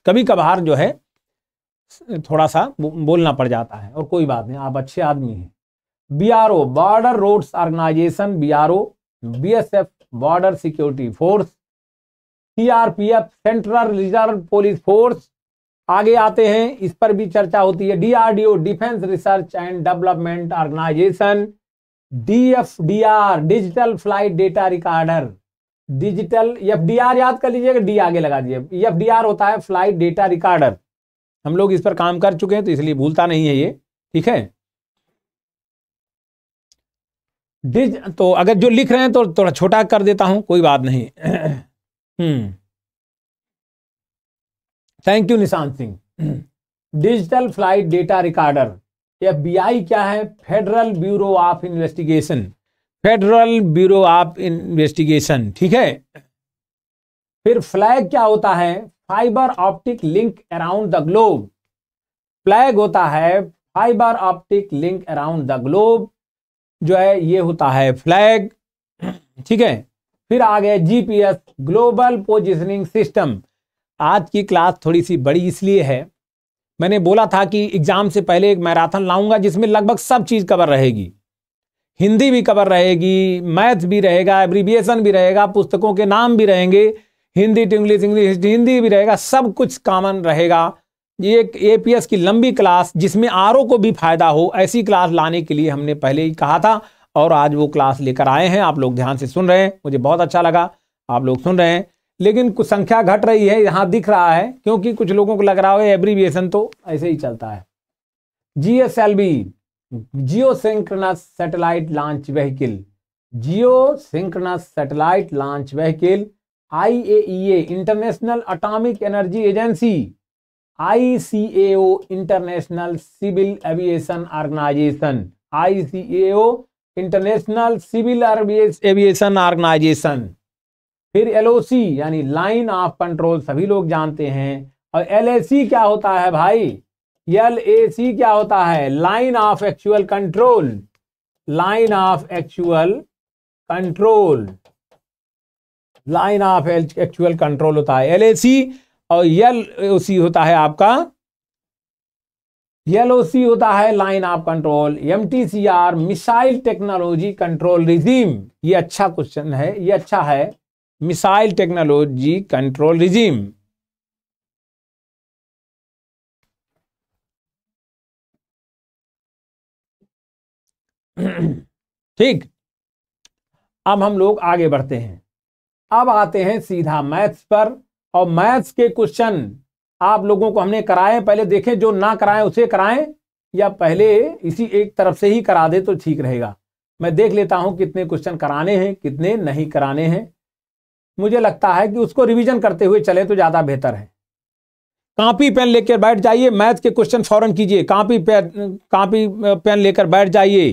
कभी कभार जो है थोड़ा सा बोलना पड़ जाता है और कोई बात नहीं आप अच्छे आदमी हैं B R O border roads organisation B R O B S F border security force C R P F central reserve police force आगे आते हैं इस पर भी चर्चा होती है DRDO defence research and development organisation DFDR digital flight data recorder digital FDR याद कर लीजिएगा डी आगे लगा दिए एफडीआर होता है फ्लाइट डेटा रिकॉर्डर हम लोग इस पर काम कर चुके हैं तो इसलिए भूलता नहीं है ये ठीक है डिज तो अगर जो लिख रहे हैं तो थोड़ा छोटा कर देता हूं कोई बात नहीं [clears throat] hmm thank you Nishant Singh digital flight data recorder F B क्या है federal bureau of investigation federal bureau of investigation ठीक है फिर फ्लैग क्या होता है fibre optic link around the globe flag होता है fibre optic link around the globe जो है ये होता है फ्लैग [clears throat] ठीक है फिर आ गए जीपीएस ग्लोबल पोजिशनिंग सिस्टम आज की क्लास थोड़ी सी बड़ी इसलिए है मैंने बोला था कि एग्ज़ाम से पहले एक मैराथन लाऊंगा जिसमें लगभग सब चीज़ कवर रहेगी हिंदी भी कवर रहेगी मैथ भी रहेगा एब्रीविएशन भी रहेगा पुस्तकों के नाम भी रहेंगे Hindi to English English Hindi भी रहेगा सब कुछ कॉमन रहेगा ये एक ए की लंबी क्लास जिसमें आर को भी फायदा हो ऐसी क्लास लाने के लिए हमने पहले ही कहा था और आज वो क्लास लेकर आए हैं आप लोग ध्यान से सुन रहे हैं मुझे बहुत अच्छा लगा आप लोग सुन रहे हैं लेकिन कुछ संख्या घट रही है यहां दिख रहा है क्योंकि कुछ लोगों को लग रहा है एब्रीविएशन तो ऐसे ही चलता है GSLB geo synchronous satellite launch vehicle geo synchronous satellite launch vehicle I A international atomic energy agency I C A international civil aviation organisation I C A international civil aviation organisation फिर LOC यानी line of control सभी लोग जानते हैं और LAC क्या होता है भाई एलएसी क्या होता है line of actual control line of actual control line of actual control होता है एलएसी और एलओसी होता है आपका एलओसी होता है line of control MTCR missile technology control regime ये अच्छा क्वेश्चन है ये अच्छा है मिसाइल टेक्नोलॉजी कंट्रोल रिजीम ठीक अब हम लोग आगे बढ़ते हैं अब आते हैं सीधा मैथ्स पर और मैथ्स के क्वेश्चन आप लोगों को हमने कराए पहले देखें जो ना कराएं उसे कराएं या पहले इसी एक तरफ से ही करा दे तो ठीक रहेगा मैं देख लेता हूं कितने क्वेश्चन कराने हैं कितने नहीं कराने हैं मुझे लगता है कि उसको रिवीजन करते हुए चले तो ज़्यादा बेहतर है कापी पेन लेकर बैठ जाइए मैथ के क्वेश्चन फौरन कीजिए कापी पेन कापी पेन लेकर बैठ जाइए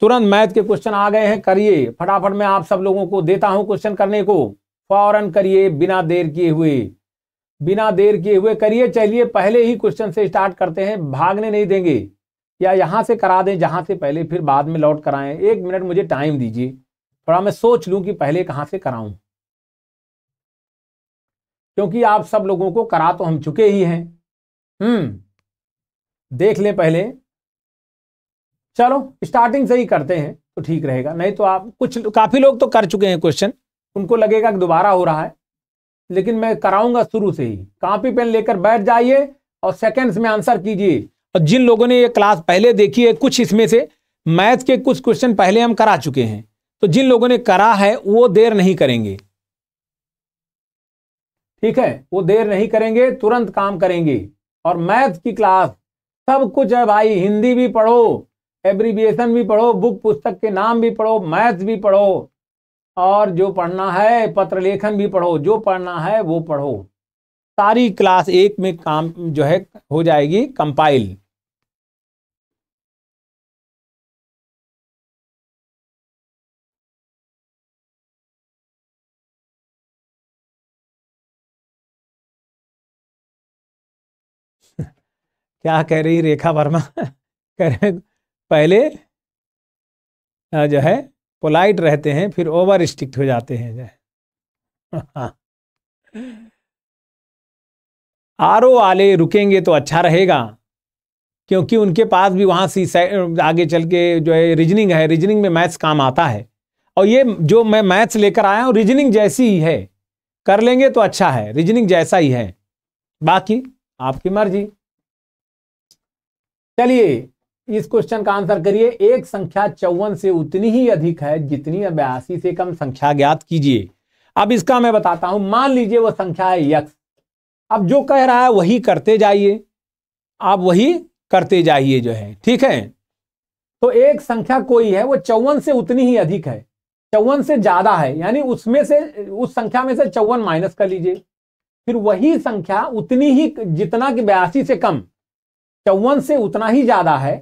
तुरंत मैथ के क्वेश्चन आ गए हैं करिए फटाफट मैं आप सब लोगों को देता हूं क्वेश्चन करने को फौरन करिए बिना देर किए हुए बिना देर किए हुए करिए चलिए पहले ही क्वेश्चन से स्टार्ट करते हैं भागने नहीं देंगे या यहाँ से करा दें जहाँ से पहले फिर बाद में लौट कराएं एक मिनट मुझे टाइम दीजिए थोड़ा मैं सोच लूँ कि पहले कहाँ से कराऊँ क्योंकि आप सब लोगों को करा तो हम चुके ही हैं हम्म देख लें पहले चलो स्टार्टिंग से ही करते हैं तो ठीक रहेगा नहीं तो आप कुछ काफी लोग तो कर चुके हैं क्वेश्चन उनको लगेगा कि दोबारा हो रहा है लेकिन मैं कराऊंगा शुरू से ही कापी पेन लेकर बैठ जाइए और सेकेंड्स में आंसर कीजिए और जिन लोगों ने ये क्लास पहले देखी है कुछ इसमें से मैथ के कुछ क्वेश्चन पहले हम करा चुके हैं तो जिन लोगों ने करा है वो देर नहीं करेंगे ठीक है वो देर नहीं करेंगे तुरंत काम करेंगे और मैथ की क्लास सब कुछ है भाई हिंदी भी पढ़ो एब्रीविएशन भी पढ़ो बुक पुस्तक के नाम भी पढ़ो मैथ भी पढ़ो और जो पढ़ना है पत्र लेखन भी पढ़ो जो पढ़ना है वो पढ़ो सारी क्लास एक में काम जो है हो जाएगी कंपाइल क्या कह रही रेखा वर्मा [laughs] कह रहे पहले जो है पोलाइट रहते हैं फिर ओवर स्ट्रिक्ट हो जाते हैं जो है [laughs] आर वाले रुकेंगे तो अच्छा रहेगा क्योंकि उनके पास भी वहाँ सी आगे चल के जो है रीजनिंग है रीजनिंग में मैथ्स काम आता है और ये जो मैं मैथ्स लेकर आया हूँ रीजनिंग जैसी ही है कर लेंगे तो अच्छा है रीजनिंग जैसा ही है बाकी आपकी मर्जी चलिए इस क्वेश्चन का आंसर करिए एक संख्या चौवन से उतनी ही अधिक है जितनी बयासी से कम संख्या ज्ञात कीजिए अब इसका मैं बताता हूं मान लीजिए वह संख्या है यक्ष अब जो कह रहा है वही करते जाइए आप वही करते जाइए जो है ठीक है तो एक संख्या कोई है वो चौवन से उतनी ही अधिक है चौवन से ज्यादा है यानी उसमें से उस संख्या में से चौवन माइनस कर लीजिए फिर वही संख्या उतनी ही जितना कि बयासी से कम चौवन से उतना ही ज्यादा है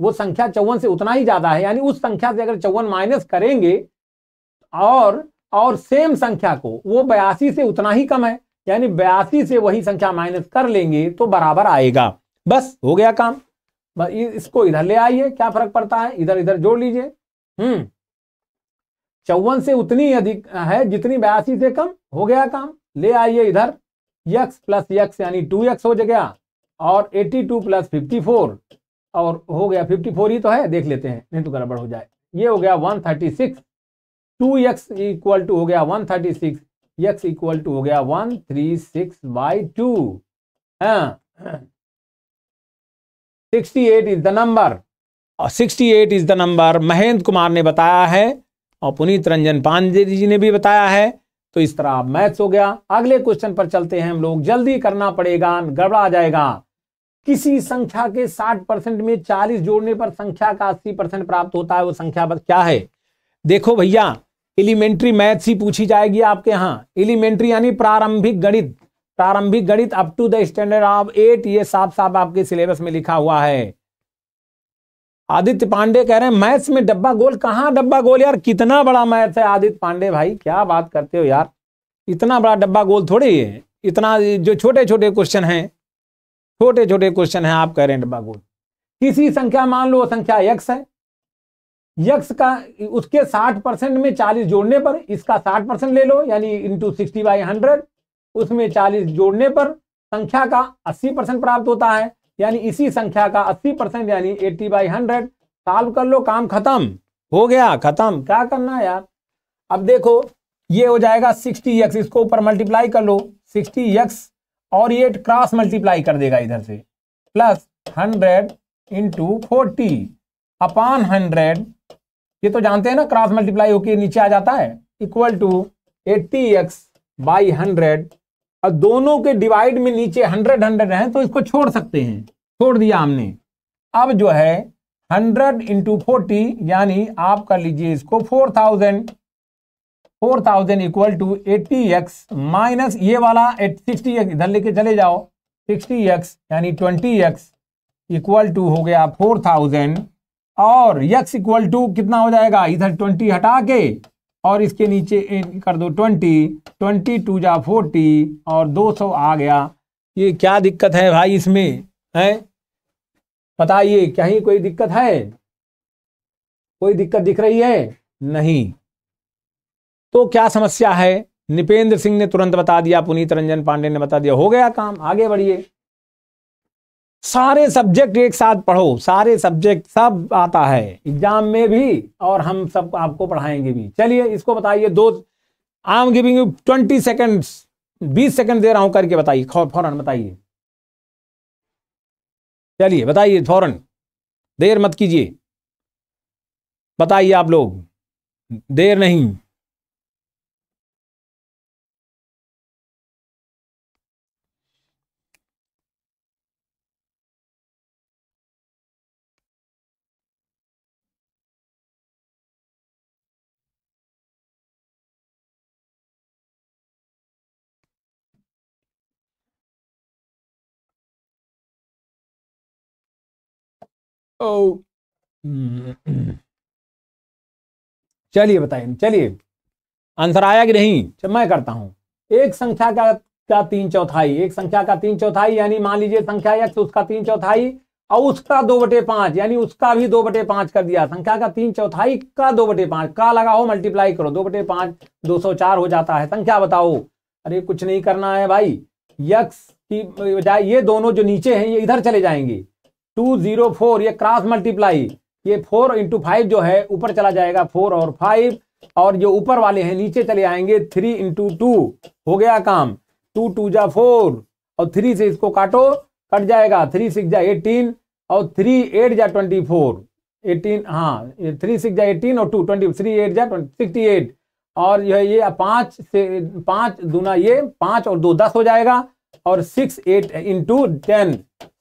वो संख्या चौवन से उतना ही ज्यादा है यानी उस संख्या से अगर चौवन माइनस करेंगे और और सेम संख्या को वो बयासी से उतना ही कम है यानी बयासी से वही संख्या माइनस कर लेंगे तो बराबर आएगा बस हो गया काम इसको इधर ले आइए क्या फर्क पड़ता है इधर इधर जोड़ लीजिए हम्म चौवन से उतनी अधिक है जितनी बयासी से कम हो गया काम ले आइए इधर यक्स प्लस यक्स यानी टू यक्स हो जाएगा और 82 टू प्लस फिफ्टी और हो गया 54 ही तो है देख लेते हैं नहीं तो गड़बड़ हो जाए ये हो गया 136 thirty six two x equal to हो गया 136 thirty six x equal to हो गया 136 three six by two sixty eight is the number और sixty eight is the number Mahendra Kumar ने बताया है और पुनीत रंजन पांडे जी ने भी बताया है तो इस तरह मैथ्स हो गया अगले क्वेश्चन पर चलते हैं हम लोग जल्दी करना पड़ेगा गड़बड़ा जाएगा किसी संख्या के 60 परसेंट में 40 जोड़ने पर संख्या का 80 परसेंट प्राप्त होता है वो संख्या बस क्या है देखो भैया एलिमेंट्री मैथ्स ही पूछी जाएगी आपके यहाँ एलिमेंट्री यानी प्रारंभिक गणित प्रारंभिक गणित up to the standard of eight ये साफ साफ आपके सिलेबस में लिखा हुआ है आदित्य पांडे कह रहे हैं मैथ्स में डब्बा गोल कहाँ डब्बा गोल यार कितना बड़ा मैथ्स है आदित्य पांडे भाई क्या बात करते हो यार इतना बड़ा डब्बा गोल थोड़ी है इतना जो छोटे छोटे क्वेश्चन हैं छोटे छोटे क्वेश्चन है आपका रेंट बागुल किसी संख्या मान लो संख्या यक्स है यक्स का उसके 60 परसेंट में 40 जोड़ने पर इसका 60 परसेंट ले लो यानी इंटू सिक्सटी बाई हंड्रेड उसमें 40 जोड़ने पर संख्या का 80 परसेंट प्राप्त होता है यानी इसी संख्या का 80 परसेंट यानी एट्टी बाई हंड्रेड सॉल्व कर लो काम खत्म हो गया खत्म क्या करना यार अब देखो ये हो जाएगा सिक्सटी इसको ऊपर मल्टीप्लाई कर लो सिक्सटी और ये क्रॉस मल्टीप्लाई कर देगा इधर से plus hundred into forty upon hundred ये तो जानते हैं ना क्रॉस मल्टीप्लाई होके नीचे आ जाता है equal to eighty x by hundred और दोनों के डिवाइड में नीचे हंड्रेड हंड्रेड है तो इसको छोड़ सकते हैं छोड़ दिया हमने अब जो है हंड्रेड इंटू फोर्टी यानी आप कर लीजिए इसको four thousand four thousand equal to eighty x minus ये वाला सिक्सटी एक्स इधर लेके चले जाओ सिक्सटी एक्स यानी ट्वेंटी एक्स इक्वल टू हो गया फोर थाउजेंड और यक्स इक्वल टू कितना हो जाएगा इधर ट्वेंटी हटा के और इसके नीचे कर दो ट्वेंटी ट्वेंटी टू जा फोर्टी और दो सौ आ गया ये क्या दिक्कत है भाई इसमें है बताइए कहीं कोई दिक्कत है कोई दिक्कत दिख रही है नहीं तो क्या समस्या है निपेंद्र सिंह ने तुरंत बता दिया पुनीत रंजन पांडे ने बता दिया हो गया काम आगे बढ़िए सारे सब्जेक्ट एक साथ पढ़ो सारे सब्जेक्ट सब आता है एग्जाम में भी और हम सब आपको पढ़ाएंगे भी चलिए इसको बताइए दो I am giving you twenty seconds बीस सेकेंड दे रहा हूं करके बताइए फौरन बताइए चलिए बताइए फौरन देर मत कीजिए बताइए आप लोग देर नहीं [clears throat] चलिए बताइए चलिए आंसर आया कि नहीं अच्छा, मैं करता हूं एक संख्या का का तीन चौथाई एक संख्या का तीन चौथाई यानी मान लीजिए संख्या एक्स तो उसका तीन चौथाई और उसका दो बटे पांच यानी उसका भी दो बटे पांच कर दिया संख्या का तीन चौथाई का दो बटे पांच का लगाओ मल्टीप्लाई करो दो बटे पांच दो सौ चार हो जाता है संख्या बताओ अरे कुछ नहीं करना है भाई यक्स की बजाय ये दोनों जो नीचे हैं ये इधर चले जाएंगे टू जीरो फोर ये क्रॉस मल्टीप्लाई ये फोर इंटू फाइव जो है ऊपर चला जाएगा फोर और फाइव और जो ऊपर वाले हैं नीचे चले आएंगे थ्री इंटू टू हो गया काम टू टू जा फोर और थ्री से इसको काटो कट जाएगा थ्री सिक्स जा एटीन और थ्री एट जा ट्वेंटी फोर एटीन हाँ थ्री सिक्स जा एटीन और टू ट्वेंटी थ्री एट जा सिक्सटी एट और यह ये पाँच से पाँच दूना ये पाँच और दो दस हो जाएगा और six eight into ten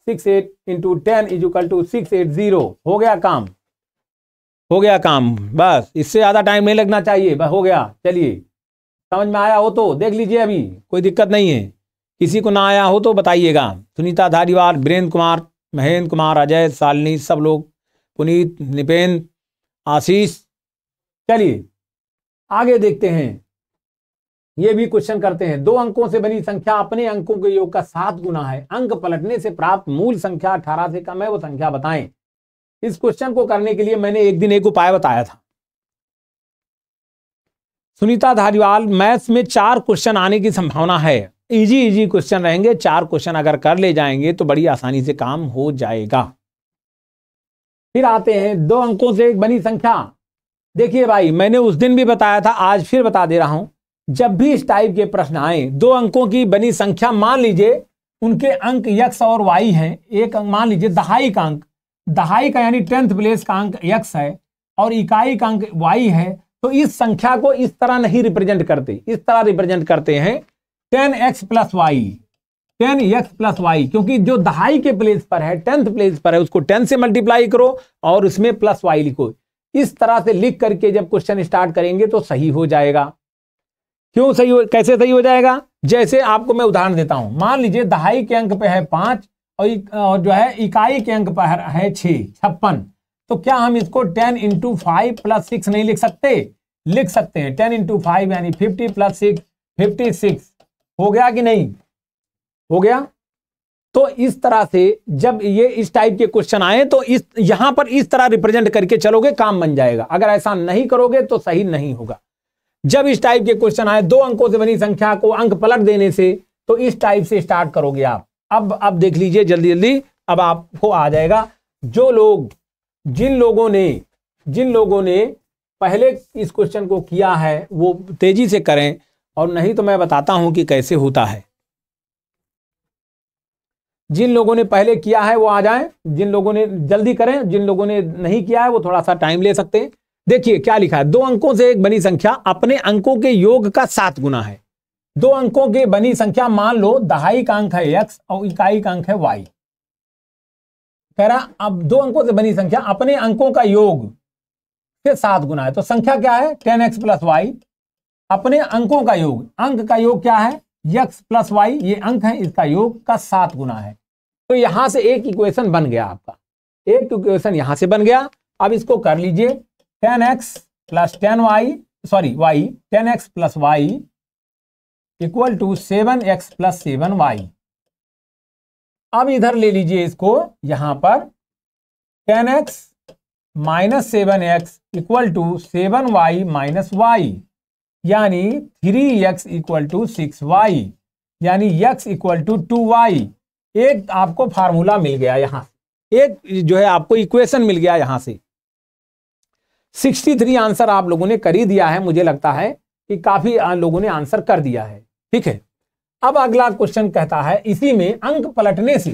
six eight into ten is equal to six eight zero हो गया काम हो गया काम बस इससे ज़्यादा टाइम नहीं लगना चाहिए बस हो गया चलिए समझ में आया हो तो देख लीजिए अभी कोई दिक्कत नहीं है किसी को ना आया हो तो बताइएगा सुनीता धारीवाल वीरेंद्र कुमार महेंद्र कुमार अजय सालनी सब लोग पुनीत निपेन आशीष चलिए आगे देखते हैं ये भी क्वेश्चन करते हैं दो अंकों से बनी संख्या अपने अंकों के योग का सात गुना है अंक पलटने से प्राप्त मूल संख्या अठारह से कम है वो संख्या बताएं इस क्वेश्चन को करने के लिए मैंने एक दिन एक उपाय बताया था सुनीता धारीवाल मैथ्स में चार क्वेश्चन आने की संभावना है इजी इजी क्वेश्चन रहेंगे चार क्वेश्चन अगर कर ले जाएंगे तो बड़ी आसानी से काम हो जाएगा फिर आते हैं दो अंकों से एक बनी संख्या देखिए भाई मैंने उस दिन भी बताया था आज फिर बता दे रहा हूं जब भी इस टाइप के प्रश्न आए दो अंकों की बनी संख्या मान लीजिए उनके अंक यक्स और वाई हैं एक अंक मान लीजिए दहाई का अंक दहाई का यानी टेंथ प्लेस का अंक यक्स है और इकाई का अंक वाई है तो इस संख्या को इस तरह नहीं रिप्रेजेंट करते इस तरह रिप्रेजेंट करते हैं ten x plus y ten x plus y क्योंकि जो दहाई के प्लेस पर है टेंथ प्लेस पर है उसको टेन से मल्टीप्लाई करो और उसमें प्लस वाई लिखो इस तरह से लिख करके जब क्वेश्चन स्टार्ट करेंगे तो सही हो जाएगा क्यों सही हो कैसे सही हो जाएगा जैसे आपको मैं उदाहरण देता हूं मान लीजिए दहाई के अंक पे है पांच और, और जो है इकाई के अंक पर है छप्पन तो क्या हम इसको ten into five plus six नहीं लिख सकते लिख सकते हैं टेन इंटू फाइव यानी fifty plus six fifty six हो गया कि नहीं हो गया तो इस तरह से जब ये इस टाइप के क्वेश्चन आए तो इस यहां पर इस तरह रिप्रेजेंट करके चलोगे काम बन जाएगा अगर ऐसा नहीं करोगे तो सही नहीं होगा जब इस टाइप के क्वेश्चन आए दो अंकों से बनी संख्या को अंक पलट देने से तो इस टाइप से स्टार्ट करोगे आप अब अब देख लीजिए जल्दी जल्दी अब आपको आ जाएगा जो लोग जिन लोगों ने जिन लोगों ने पहले इस क्वेश्चन को किया है वो तेजी से करें और नहीं तो मैं बताता हूं कि कैसे होता है जिन लोगों ने पहले किया है वो आ जाएं जिन लोगों ने जल्दी करें जिन लोगों ने नहीं किया है वो थोड़ा सा टाइम ले सकते हैं देखिए क्या लिखा है दो अंकों से एक बनी संख्या अपने अंकों के योग का सात गुना है दो अंकों की बनी संख्या मान लो दहाई का अंक है एक्स और इकाई का अंक है वाई कह रहा अब दो अंकों से बनी संख्या अपने अंकों का योग से सात गुना है तो संख्या क्या है टेन एक्स प्लस वाई अपने अंकों का योग अंक का योग क्या है यक्स प्लस वाई ये अंक है इसका योग का सात गुना है तो यहां से एक इक्वेशन बन गया आपका एक इक्वेशन यहां से बन गया अब इसको कर लीजिए ten x plus ten y sorry y ten x plus y equal to seven x plus seven y अब इधर ले लीजिए इसको यहां पर ten x minus seven x equal to seven y minus y यानी three x equal to six y यानी x equal to two y एक आपको फार्मूला मिल गया यहाँ एक जो है आपको इक्वेशन मिल गया यहाँ से 63 आंसर आप लोगों ने कर ही दिया है मुझे लगता है कि काफी लोगों ने आंसर कर दिया है ठीक है अब अगला क्वेश्चन कहता है इसी में अंक पलटने से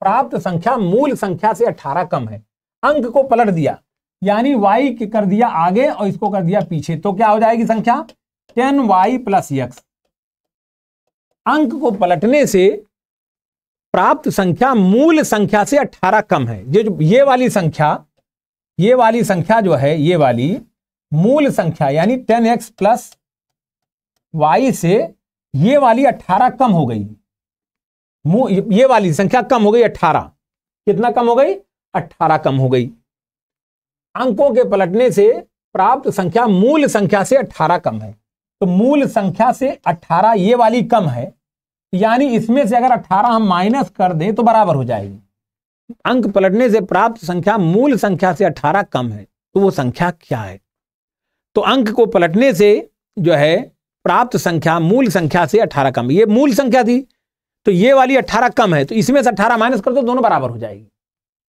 प्राप्त संख्या मूल संख्या से 18 कम है अंक को पलट दिया यानी वाई कर दिया आगे और इसको कर दिया पीछे तो क्या हो जाएगी संख्या टेन वाई प्लस यक्स अंक को पलटने से प्राप्त संख्या मूल संख्या से 18 कम है ये जो ये वाली संख्या ये वाली संख्या जो है ये वाली मूल संख्या यानी टेन एक्स प्लस वाई से ये वाली अट्ठारह कम हो गई ये वाली संख्या कम हो गई अट्ठारह कितना कम हो गई अट्ठारह कम हो गई अंकों के पलटने से प्राप्त संख्या मूल संख्या से अट्ठारह कम है तो मूल संख्या से अट्ठारह ये वाली कम है यानी इसमें से अगर अट्ठारह हम माइनस कर दें तो बराबर हो जाएगी अंक पलटने से प्राप्त संख्या मूल संख्या से 18 कम है तो वो संख्या क्या है तो अंक को पलटने से जो है प्राप्त संख्या मूल संख्या से 18 कम ये मूल संख्या थी तो ये वाली 18 कम है तो इसमें से 18 माइनस कर दो दोनों बराबर हो जाएगी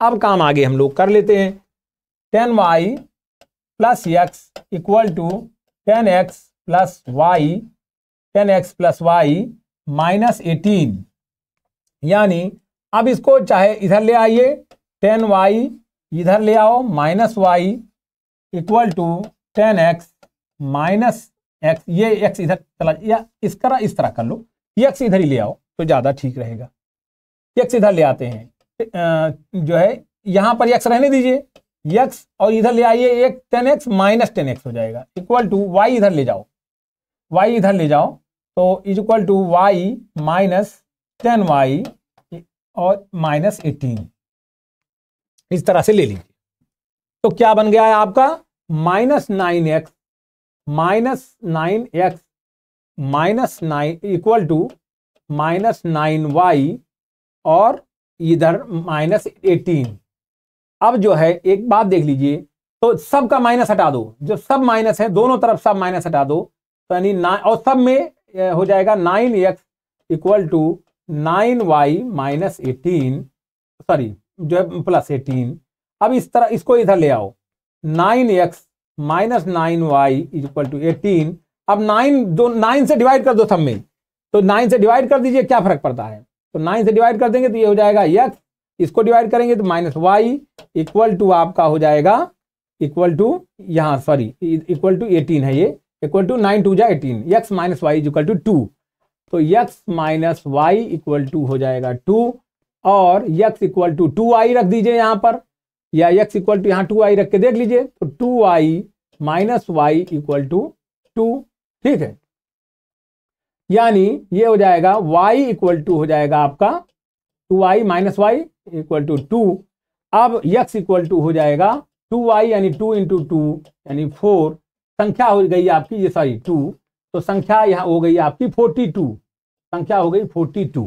अब काम आगे हम लोग कर लेते हैं ten y plus x equal to ten x plus y ten x plus y minus eighteen यानी अब इसको चाहे इधर ले आइए टेन वाई इधर ले आओ minus y equal to ten x minus x ये एक्स इधर चला या इस तरह इस तरह कर लो ये एक्स इधर ही ले आओ तो ज़्यादा ठीक रहेगा एक्स इधर ले आते हैं जो है यहाँ पर एक्स रहने दीजिए एक्स और इधर ले आइए एक ten x minus ten x हो जाएगा इक्वल टू वाई इधर ले जाओ वाई इधर ले जाओ तो is equal to y minus ten y और माइनस एटीन इस तरह से ले लीजिए तो क्या बन गया है आपका minus nine x minus nine x minus nine equal to minus nine y और इधर माइनस एटीन अब जो है एक बात देख लीजिए तो सब का माइनस हटा दो जो सब माइनस है दोनों तरफ सब माइनस हटा दो तो यानी और सब में हो जाएगा nine x equal to nine y minus eighteen sorry जो है प्लस एटीन अब इस तरह इसको इधर ले आओ nine x minus nine y is equal to eighteen अब नाइन दो नाइन से डिवाइड कर दो सब में तो नाइन से डिवाइड कर दीजिए क्या फर्क पड़ता है तो नाइन से डिवाइड कर देंगे तो ये हो जाएगा एक्स इसको डिवाइड करेंगे तो माइनस वाई इक्वल टू आपका हो जाएगा इक्वल टू यहाँ सॉरी इक्वल टू एटीन है ये इक्वल टू नाइन टू जा eighteen x minus y is equal to two तो x minus y equal to हो जाएगा टू और x equal to two y रख दीजिए यहां पर या यक्स इक्वल टू यहां टू आई रख के देख लीजिए तो two y minus y equal to two ठीक है यानी ये हो जाएगा y इक्वल टू हो जाएगा आपका two y minus y equal to two अब x इक्वल टू हो जाएगा टू वाई यानी टू इंटू टू यानी फोर संख्या हो गई आपकी ये सॉरी टू तो संख्या यहाँ हो गई आपकी फोर्टी टू संख्या हो गई फोर्टी टू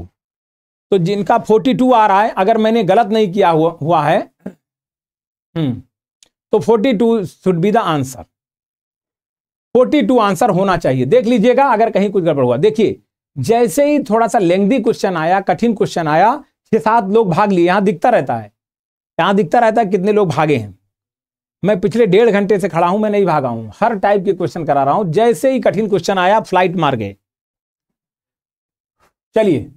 तो जिनका फोर्टी टू आ रहा है अगर मैंने गलत नहीं किया हुआ हुआ है हम्म, तो forty two should be the answer forty two answer होना चाहिए देख लीजिएगा अगर कहीं कुछ गड़बड़ हुआ देखिए जैसे ही थोड़ा सा लेंदी क्वेश्चन आया कठिन क्वेश्चन आया छह सात लोग भाग लिए यहां दिखता रहता है यहां दिखता रहता है कितने लोग भागे हैं मैं पिछले डेढ़ घंटे से खड़ा हूं मैं नहीं भागा हूं हर टाइप के क्वेश्चन करा रहा हूं जैसे ही कठिन क्वेश्चन आया फ्लाइट मार गए चलिए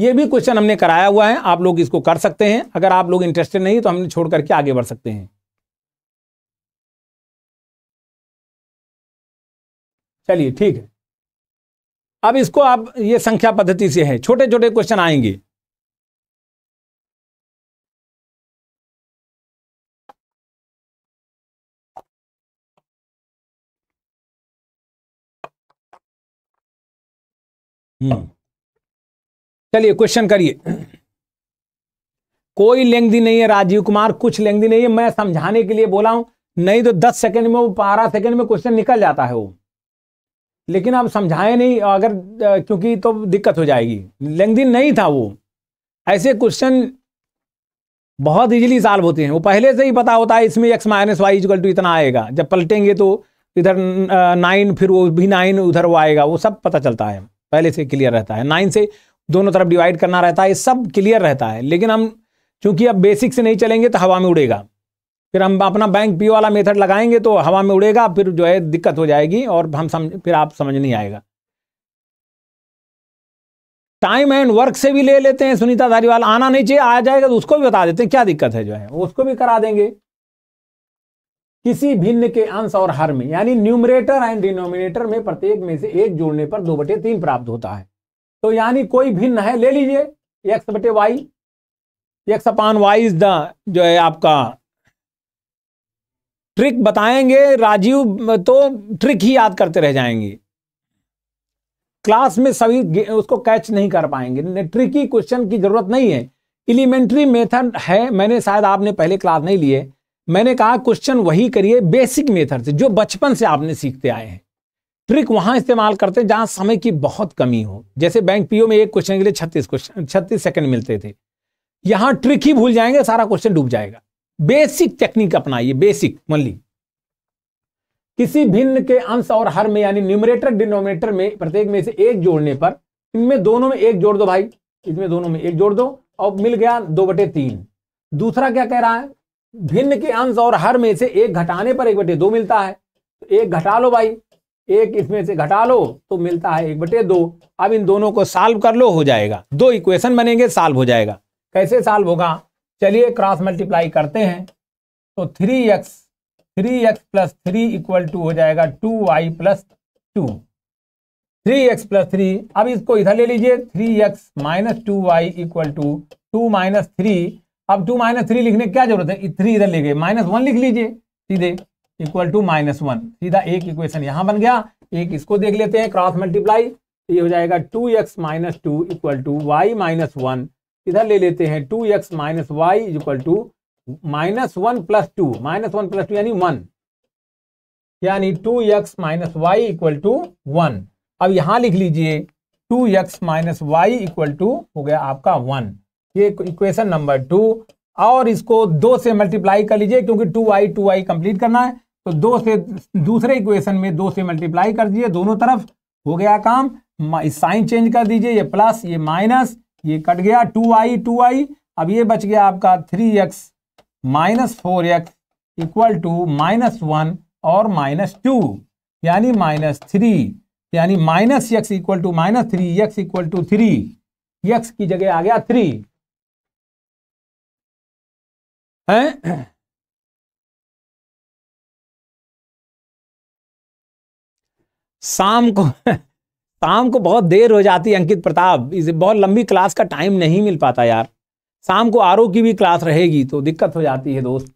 ये भी क्वेश्चन हमने कराया हुआ है आप लोग इसको कर सकते हैं अगर आप लोग इंटरेस्टेड नहीं तो हमने छोड़ करके आगे बढ़ सकते हैं चलिए ठीक है अब इसको आप ये संख्या पद्धति से है छोटे छोटे क्वेश्चन आएंगे चलिए क्वेश्चन करिए कोई लेंगदी नहीं है राजीव कुमार कुछ लेंगदी नहीं है मैं समझाने के लिए बोला हूं नहीं तो दस सेकंड में वो बारह सेकंड में क्वेश्चन निकल जाता है वो लेकिन आप समझाए नहीं अगर क्योंकि तो दिक्कत हो जाएगी लेंगदी नहीं था वो ऐसे क्वेश्चन बहुत इजीली सॉल्व होते हैं वो पहले से ही पता होता है इसमें x minus y equal to इतना आएगा जब पलटेंगे तो इधर नाइन फिर वो भी नाइन उधर वो आएगा वो सब पता चलता है पहले से क्लियर रहता है नाइन से दोनों तरफ डिवाइड करना रहता है सब क्लियर रहता है लेकिन हम चूंकि अब बेसिक से नहीं चलेंगे तो हवा में उड़ेगा फिर हम अपना बैंक पी वाला मेथड लगाएंगे तो हवा में उड़ेगा फिर जो है दिक्कत हो जाएगी और हम समझ फिर आप समझ नहीं आएगा टाइम एंड वर्क से भी ले लेते हैं सुनीता धारीवाल आना नहीं चाहिए आ जाएगा तो उसको भी बता देते हैं क्या दिक्कत है जो है उसको भी करा देंगे किसी भिन्न के अंश और हर में यानी न्यूमरेटर एंड डिनोमिनेटर में प्रत्येक में से एक जोड़ने पर दो बटे तीन प्राप्त होता है तो यानी कोई भिन्न है ले लीजिए एक्स बटे y x upon y is the जो है आपका ट्रिक बताएंगे राजीव तो ट्रिक ही याद करते रह जाएंगे क्लास में सभी उसको कैच नहीं कर पाएंगे ट्रिकी क्वेश्चन की जरूरत नहीं है एलिमेंट्री मेथड है मैंने शायद आपने पहले क्लास नहीं लिए मैंने कहा क्वेश्चन वही करिए बेसिक मेथड से जो बचपन से आपने सीखते आए हैं ट्रिक वहां इस्तेमाल करते हैं जहां समय की बहुत कमी हो जैसे बैंक पीओ में एक क्वेश्चन के लिए छत्तीस क्वेश्चन छत्तीस सेकंड मिलते थे यहां ट्रिक ही भूल जाएंगे सारा क्वेश्चन डूब जाएगा बेसिक टेक्निक अपनाइए बेसिक ली किसी भिन्न के अंश और हर में यानी न्यूमरेटर डिनोमिनेटर में प्रत्येक में से एक जोड़ने पर इनमें दोनों में एक जोड़ दो भाई इसमें दोनों में एक जोड़ दो और मिल गया दो बटे तीन दूसरा क्या कह रहा है भिन्न के अंश और हर में से एक घटाने पर एक बटे दो मिलता है तो एक घटा लो भाई एक इसमें से घटा लो तो मिलता है एक बटे दो अब इन दोनों को साल्व कर लो हो जाएगा दो इक्वेशन बनेंगे साल्व हो जाएगा कैसे साल्व होगा चलिए क्रॉस मल्टीप्लाई करते हैं तो three x three x plus three equal to हो जाएगा two y plus two three x plus three अब इसको इधर ले लीजिए three x minus two y equal to two minus three अब टू माइनस थ्री लिखने की क्या जरूरत है थ्री इधर ले गए माइनस वन लिख लीजिए सीधे इक्वल टू माइनस वन सीधा एक इक्वेशन यहां बन गया एक इसको देख लेते हैं क्रॉस मल्टीप्लाई तो ये हो जाएगा two x minus two equal to y minus one इधर ले लेते हैं two x minus y equal to minus one plus two minus one plus two यानी वन यानी two x minus y equal to one अब यहां लिख लीजिए two x minus y equal to हो गया आपका वन ये इक्वेशन नंबर टू और इसको दो से मल्टीप्लाई कर लीजिए क्योंकि two I two I complete करना है तो दो से दूसरे इक्वेशन में दो से मल्टीप्लाई कर दीजिए दोनों तरफ हो गया काम साइन चेंज कर दीजिए ये प्लस ये माइनस ये कट गया टू आई टू आई अब ये बच गया आपका three x minus four x equal to minus one और माइनस टू यानी माइनस थ्री यानी minus x equal to minus three x equal to three x की जगह आ गया थ्री हैं शाम को शाम को बहुत देर हो जाती है अंकित प्रताप इसे बहुत लंबी क्लास का टाइम नहीं मिल पाता यार शाम को आर की भी क्लास रहेगी तो दिक्कत हो जाती है दोस्त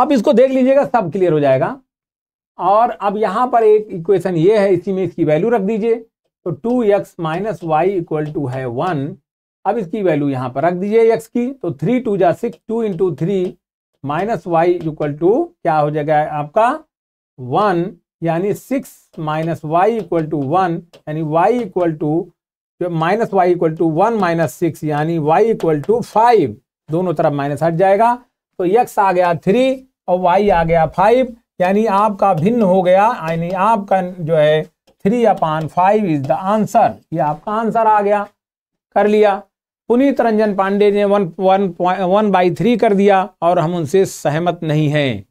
आप इसको देख लीजिएगा सब क्लियर हो जाएगा और अब यहाँ पर एक इक्वेशन ये है इसी में इसकी वैल्यू रख दीजिए तो two x minus y equal to है वन अब इसकी वैल्यू यहां पर रख दीजिए एक्स की तो थ्री टू जा six two into three minus y equal to क्या हो जाएगा आपका वन यानी six minus y equal to one यानी y equal to minus y equal to one minus six यानी वाई इक्वल टू फाइव दोनों तरफ माइनस हट जाएगा तो यक्स आ गया थ्री और वाई आ गया फाइव यानी आपका भिन्न हो गया यानी आपका जो है three upon five is the answer ये आपका आंसर आ गया कर लिया पुनीत रंजन पांडे ने one one one by three कर दिया और हम उनसे सहमत नहीं हैं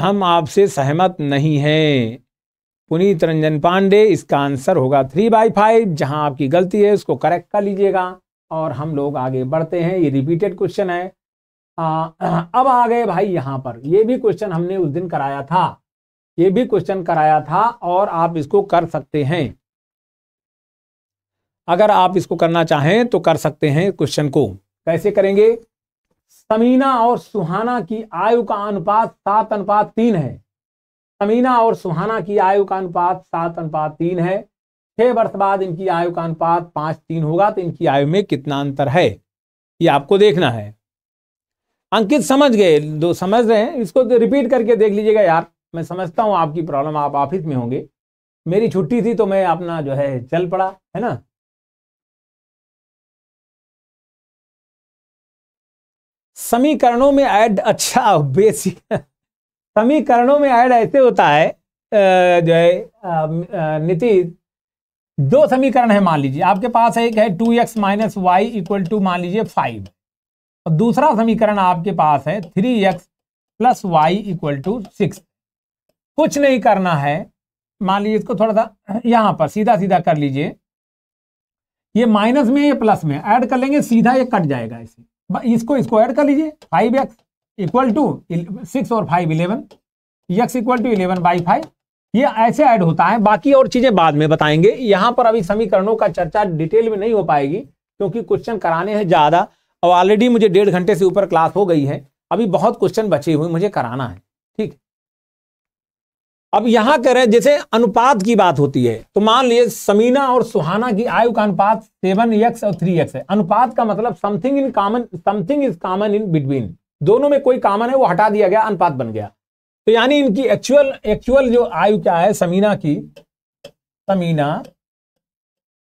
हम आपसे सहमत नहीं हैं पुनीत रंजन पांडे इसका आंसर होगा थ्री बाई फाइव जहाँ आपकी गलती है उसको करेक्ट कर लीजिएगा और हम लोग आगे बढ़ते हैं ये रिपीटेड क्वेश्चन है आ, अब आ गए भाई यहाँ पर ये भी क्वेश्चन हमने उस दिन कराया था ये भी क्वेश्चन कराया था और आप इसको कर सकते हैं अगर आप इसको करना चाहें तो कर सकते हैं क्वेश्चन को कैसे करेंगे समीना और सुहाना की आयु का अनुपात सात अनुपात तीन है समीना और सुहाना की आयु का अनुपात सात अनुपात तीन है छह वर्ष बाद इनकी आयु का अनुपात पांच तीन होगा तो इनकी आयु में कितना अंतर है ये आपको देखना है अंकित समझ गए दो समझ रहे हैं इसको तो रिपीट करके देख लीजिएगा यार मैं समझता हूँ आपकी प्रॉब्लम आप ऑफिस में होंगे मेरी छुट्टी थी तो मैं अपना जो है चल पड़ा है ना समीकरणों में ऐड अच्छा बेसिक समीकरणों में ऐड ऐसे होता है जो है नीति दो समीकरण है मान लीजिए आपके पास एक है two x minus y equal to मान लीजिए फाइव और दूसरा समीकरण आपके पास है three x plus y equal to six कुछ नहीं करना है मान लीजिए इसको थोड़ा सा यहाँ पर सीधा सीधा कर लीजिए ये माइनस में ये प्लस में ऐड कर लेंगे सीधा ये कट जाएगा इसे इसको इसको ऐड कर लीजिए five x equal to six और five eleven x equal to eleven by five ये ऐसे ऐड होता है बाकी और चीजें बाद में बताएंगे यहाँ पर अभी समीकरणों का चर्चा डिटेल में नहीं हो पाएगी क्योंकि क्वेश्चन कराने हैं ज्यादा और ऑलरेडी मुझे डेढ़ घंटे से ऊपर क्लास हो गई है अभी बहुत क्वेश्चन बचे हुए मुझे कराना है ठीक है अब यहां करें जैसे अनुपात की बात होती है तो मान लिए समीना और सुहाना की आयु का अनुपात सेवन एक्स और थ्री एक्स है अनुपात का मतलब something in common something is common in between दोनों में कोई कॉमन है वो हटा दिया गया अनुपात बन गया तो यानी इनकी एक्चुअल एक्चुअल जो आयु क्या है समीना की समीना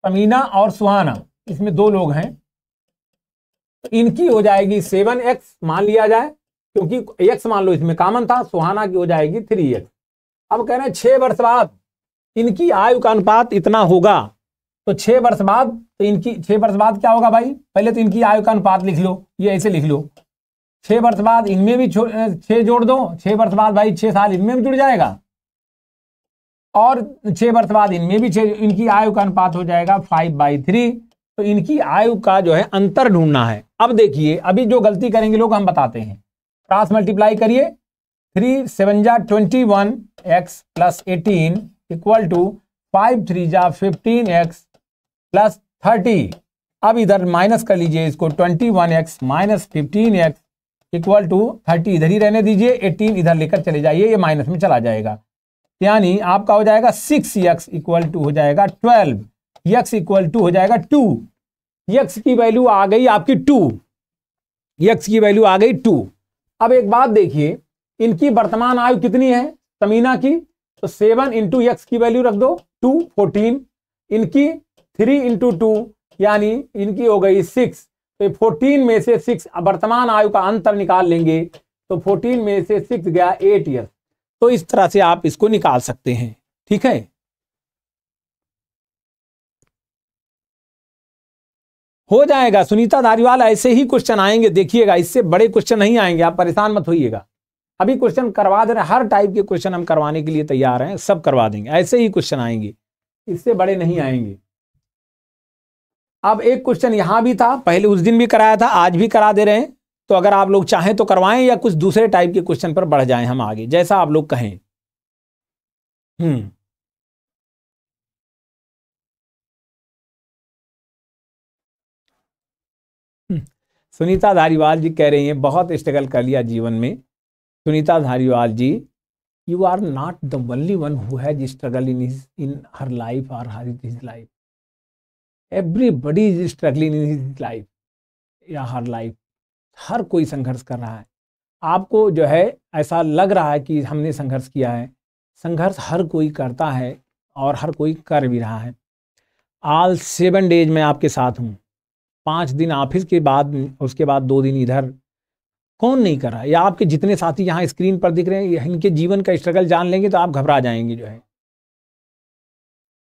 समीना और सुहाना इसमें दो लोग हैं तो इनकी हो जाएगी सेवन एक्स मान लिया जाए क्योंकि एक्स मान लो इसमें कॉमन था सुहाना की हो जाएगी थ्री एक्स अब कह रहे हैं छह वर्ष बाद इनकी आयु का अनुपात इतना होगा तो छह वर्ष बाद तो इनकी छह वर्ष बाद क्या होगा भाई पहले तो इनकी आयु का अनुपात लिख लो ये ऐसे लिख लो छह वर्ष बाद इनमें भी छह जोड़ दो छह वर्ष बाद भाई छह साल इनमें भी जुड़ जाएगा और छह वर्ष बाद इनमें भी छह इनकी आयु का अनुपात हो जाएगा फाइव बाई थ्री तो इनकी आयु का जो है अंतर ढूंढना है अब देखिए अभी जो गलती करेंगे लोग हम बताते हैं क्रॉस मल्टीप्लाई करिए थ्री सेवन जा twenty one x plus eighteen equal to five three जा फिफ्टीन एक्स प्लस थर्टी अब इधर माइनस कर लीजिए इसको twenty one x minus fifteen x equal to thirty इधर ही रहने दीजिए एटीन इधर लेकर चले जाइए ये माइनस में चला जाएगा यानी आपका हो जाएगा सिक्स एक्स इक्वल टू हो जाएगा ट्वेल्व एक्स इक्वल टू हो जाएगा टू एक्स की वैल्यू आ गई आपकी टू एक्स की वैल्यू आ गई टू अब एक बात देखिए इनकी वर्तमान आयु कितनी है तमीना की तो सेवन इंटू एक्स की वैल्यू रख दो टू फोर्टीन इनकी थ्री इंटू टू यानी इनकी हो गई सिक्स तो फोर्टीन में से सिक्स वर्तमान आयु का अंतर निकाल लेंगे तो फोर्टीन में से सिक्स गया एट ईयर तो इस तरह से आप इसको निकाल सकते हैं ठीक है हो जाएगा सुनीता धारीवाल ऐसे ही क्वेश्चन आएंगे देखिएगा इससे बड़े क्वेश्चन नहीं आएंगे आप परेशान मत होइएगा अभी क्वेश्चन करवा दे रहे हैं हर टाइप के क्वेश्चन हम करवाने के लिए तैयार हैं सब करवा देंगे ऐसे ही क्वेश्चन आएंगे इससे बड़े नहीं आएंगे अब एक क्वेश्चन यहां भी था पहले उस दिन भी कराया था आज भी करा दे रहे हैं तो अगर आप लोग चाहें तो करवाएं या कुछ दूसरे टाइप के क्वेश्चन पर बढ़ जाएं हम आगे जैसा आप लोग कहें हम्म, हम्म। सुनीता धारीवाल जी कह रही हैं बहुत स्ट्रगल कर लिया जीवन में Sunita Dhariwal ji you are not the only one who has struggle in his in her life और her is his life everybody is struggling in his life या हर लाइफ हर कोई संघर्ष कर रहा है आपको जो है ऐसा लग रहा है कि हमने संघर्ष किया है संघर्ष हर कोई करता है और हर कोई कर भी रहा है आल सेवन डेज मैं आपके साथ हूँ पाँच दिन ऑफिस के बाद उसके बाद दो दिन इधर कौन नहीं कर रहा या आपके जितने साथी यहाँ स्क्रीन पर दिख रहे हैं इनके जीवन का स्ट्रगल जान लेंगे तो आप घबरा जाएंगे जो है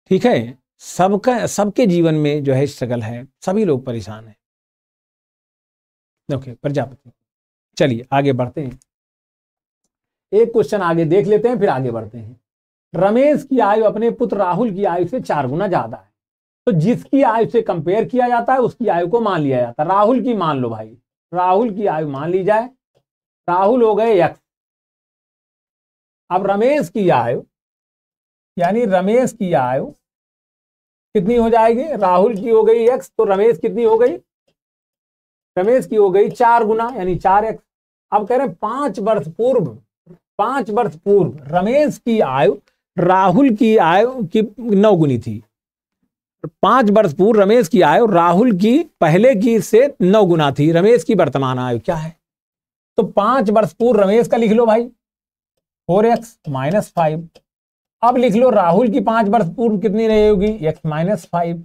ठीक है सबका सबके जीवन में जो है स्ट्रगल है सभी लोग परेशान है ओके प्रजापति चलिए आगे बढ़ते हैं एक क्वेश्चन आगे देख लेते हैं फिर आगे बढ़ते हैं रमेश की आयु अपने पुत्र राहुल की आयु से चार गुना ज्यादा है तो जिसकी आयु से कंपेयर किया जाता है उसकी आयु को मान लिया जाता है राहुल की मान लो भाई राहुल की आयु मान ली जाए राहुल हो गए यक्ष अब रमेश की आयु यानी रमेश की आयु कितनी हो जाएगी राहुल की हो गई एक्स तो रमेश कितनी हो गई रमेश की हो गई चार गुना यानी चार एक्स अब कह रहे हैं पांच वर्ष पूर्व पांच वर्ष पूर्व रमेश की आयु राहुल की आयु की नौ गुनी थी पांच वर्ष पूर्व रमेश की आयु राहुल की पहले की से नौ गुना थी रमेश की वर्तमान आयु क्या है तो पांच वर्ष पूर्व रमेश का लिख लो भाई फोर एक्स माइनस फाइव अब लिख लो राहुल की पांच वर्ष पूर्व कितनी रही होगी एक्स माइनस फाइव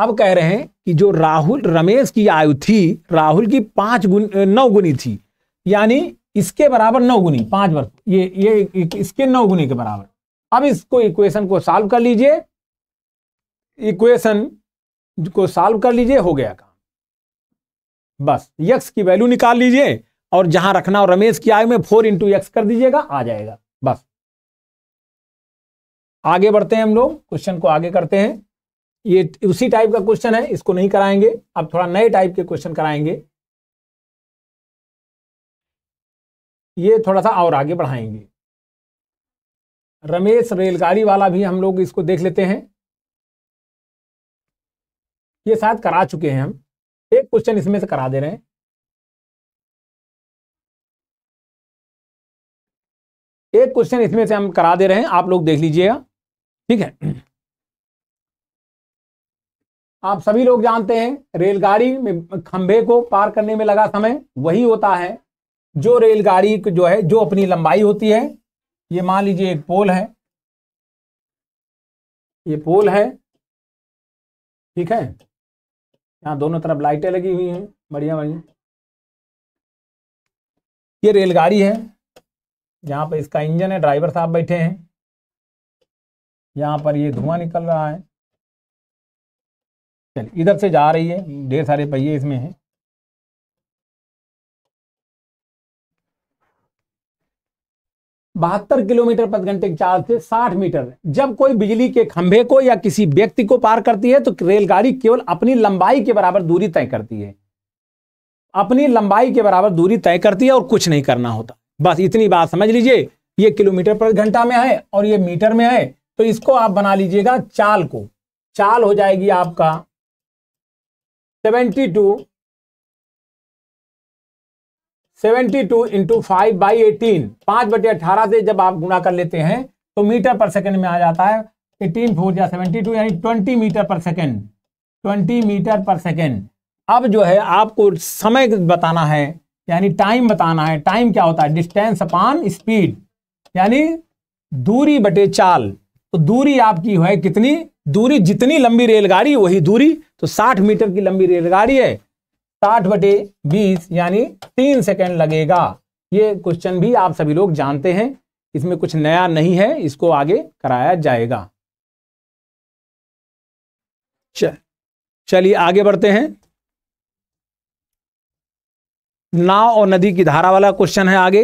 अब कह रहे हैं कि जो राहुल रमेश की आयु थी राहुल की पांच गुण नौ गुनी थी यानी इसके बराबर नौ गुनी पांच वर्ष ये ये इसके नौ गुनी के बराबर अब इसको इक्वेशन को सॉल्व कर लीजिए इक्वेशन को सॉल्व कर लीजिए हो गया काम बस यक्स की वैल्यू निकाल लीजिए और जहां रखना और रमेश की आय में फोर इंटू यक्स कर दीजिएगा आ जाएगा बस आगे बढ़ते हैं हम लोग क्वेश्चन को आगे करते हैं ये उसी टाइप का क्वेश्चन है इसको नहीं कराएंगे अब थोड़ा नए टाइप के क्वेश्चन कराएंगे ये थोड़ा सा और आगे बढ़ाएंगे रमेश रेलगाड़ी वाला भी हम लोग इसको देख लेते हैं ये शायद करा चुके हैं हम एक क्वेश्चन इसमें से करा दे रहे हैं एक क्वेश्चन इसमें से हम करा दे रहे हैं आप लोग देख लीजिएगा ठीक है आप सभी लोग जानते हैं रेलगाड़ी में खंभे को पार करने में लगा समय वही होता है जो रेलगाड़ी जो है जो अपनी लंबाई होती है ये मान लीजिए एक पोल है ये पोल है ठीक है यहाँ दोनों तरफ लाइटें लगी हुई हैं बढ़िया बढ़िया ये रेलगाड़ी है यहाँ पर इसका इंजन है ड्राइवर साहब बैठे हैं यहाँ पर ये धुआं निकल रहा है चलिए इधर से जा रही है ढेर सारे पहिए इसमें हैं बहत्तर किलोमीटर प्रति घंटे की चाल से 60 मीटर जब कोई बिजली के खंभे को या किसी व्यक्ति को पार करती है तो रेलगाड़ी केवल अपनी लंबाई के बराबर दूरी तय करती है अपनी लंबाई के बराबर दूरी तय करती है और कुछ नहीं करना होता बस इतनी बात समझ लीजिए ये किलोमीटर प्रति घंटा में है और ये मीटर में है तो इसको आप बना लीजिएगा चाल को चाल हो जाएगी आपका seventy two seventy two into five by eighteen पाँच बटे अट्ठारह से जब आप गुणा कर लेते हैं तो मीटर पर सेकेंड में आ जाता है एटीन फोर या सेवेंटी टू यानी twenty metre per second twenty metre per second अब जो है आपको समय बताना है यानी टाइम बताना है टाइम क्या होता है डिस्टेंस अपॉन स्पीड यानी दूरी बटे चाल तो दूरी आपकी है कितनी दूरी जितनी लंबी रेलगाड़ी वही दूरी तो साठ मीटर की लंबी रेलगाड़ी है साठ बटे बीस यानी तीन सेकेंड लगेगा ये क्वेश्चन भी आप सभी लोग जानते हैं इसमें कुछ नया नहीं है इसको आगे कराया जाएगा चलिए आगे बढ़ते हैं नाव और नदी की धारा वाला क्वेश्चन है आगे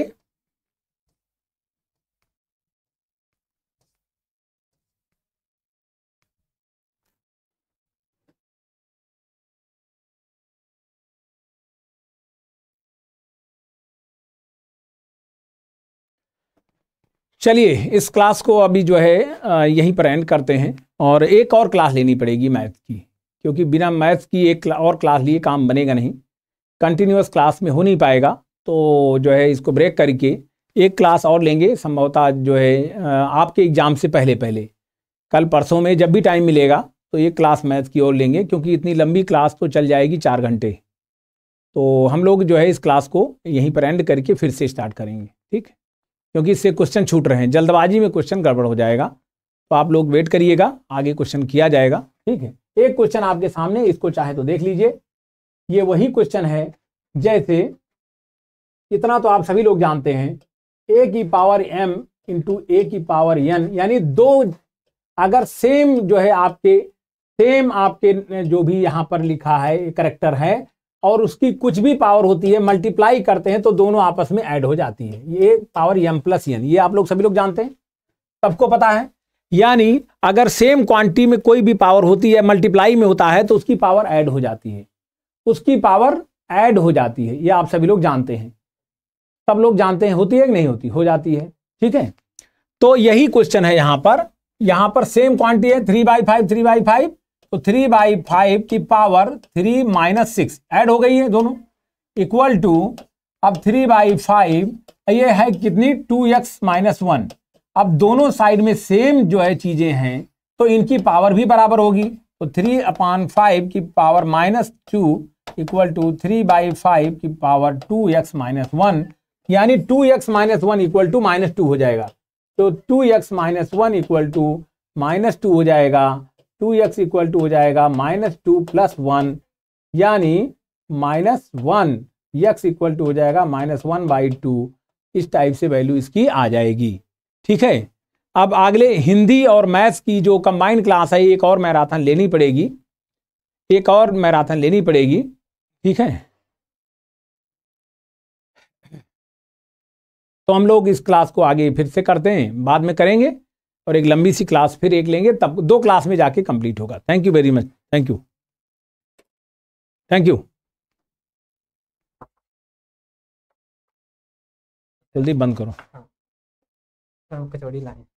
चलिए इस क्लास को अभी जो है यहीं पर एंड करते हैं और एक और क्लास लेनी पड़ेगी मैथ की क्योंकि बिना मैथ की एक और क्लास लिए काम बनेगा नहीं कंटिन्यूस क्लास में हो नहीं पाएगा तो जो है इसको ब्रेक करके एक क्लास और लेंगे संभवतः जो है आपके एग्ज़ाम से पहले पहले कल परसों में जब भी टाइम मिलेगा तो एक क्लास मैथ की और लेंगे क्योंकि इतनी लंबी क्लास तो चल जाएगी चार घंटे तो हम लोग जो है इस क्लास को यहीं पर एंड करके फिर से स्टार्ट करेंगे ठीक है क्योंकि इससे क्वेश्चन छूट रहे हैं जल्दबाजी में क्वेश्चन गड़बड़ हो जाएगा तो आप लोग वेट करिएगा आगे क्वेश्चन किया जाएगा ठीक है एक क्वेश्चन आपके सामने इसको चाहे तो देख लीजिए ये वही क्वेश्चन है जैसे इतना तो आप सभी लोग जानते हैं ए की पावर एम इंटू ए की पावर एन यानी दो अगर सेम जो है आपके सेम आपके जो भी यहाँ पर लिखा है करेक्टर है और उसकी कुछ भी पावर होती है मल्टीप्लाई करते हैं तो दोनों आपस में ऐड हो जाती है ये पावर यम प्लस यन ये आप लोग सभी लोग जानते हैं सबको पता है यानी अगर सेम क्वांटिटी में कोई भी पावर होती है मल्टीप्लाई में होता है तो उसकी पावर ऐड हो जाती है उसकी पावर ऐड हो जाती है ये आप सभी लोग जानते हैं सब लोग जानते हैं होती है कि नहीं होती हो जाती है ठीक है तो यही क्वेश्चन है यहाँ पर यहाँ पर सेम क्वांटिटी है three by five three by five तो थ्री बाई फाइव की power three minus six add हो गई है दोनों इक्वल टू अब थ्री बाई फाइव ये है कितनी टू एक्स माइनस वन अब दोनों साइड में सेम जो है चीज़ें हैं तो इनकी पावर भी बराबर होगी तो थ्री अपॉन फाइव की power minus two equal to three by five की power two x minus one यानी two x minus one equal to minus two हो जाएगा तो two x minus one equal to minus two हो जाएगा two x equal to हो जाएगा minus two plus one यानी minus one x equal to हो जाएगा माइनस वन बाई टू इस टाइप से वैल्यू इसकी आ जाएगी ठीक है अब अगले हिंदी और मैथ्स की जो कंबाइंड क्लास है एक और मैराथन लेनी पड़ेगी एक और मैराथन लेनी पड़ेगी ठीक है तो हम लोग इस क्लास को आगे फिर से करते हैं बाद में करेंगे और एक लंबी सी क्लास फिर एक लेंगे तब दो क्लास में जाके कंप्लीट होगा thank you very much thank you thank you जल्दी बंद करो हाँ। कचौड़ी लाए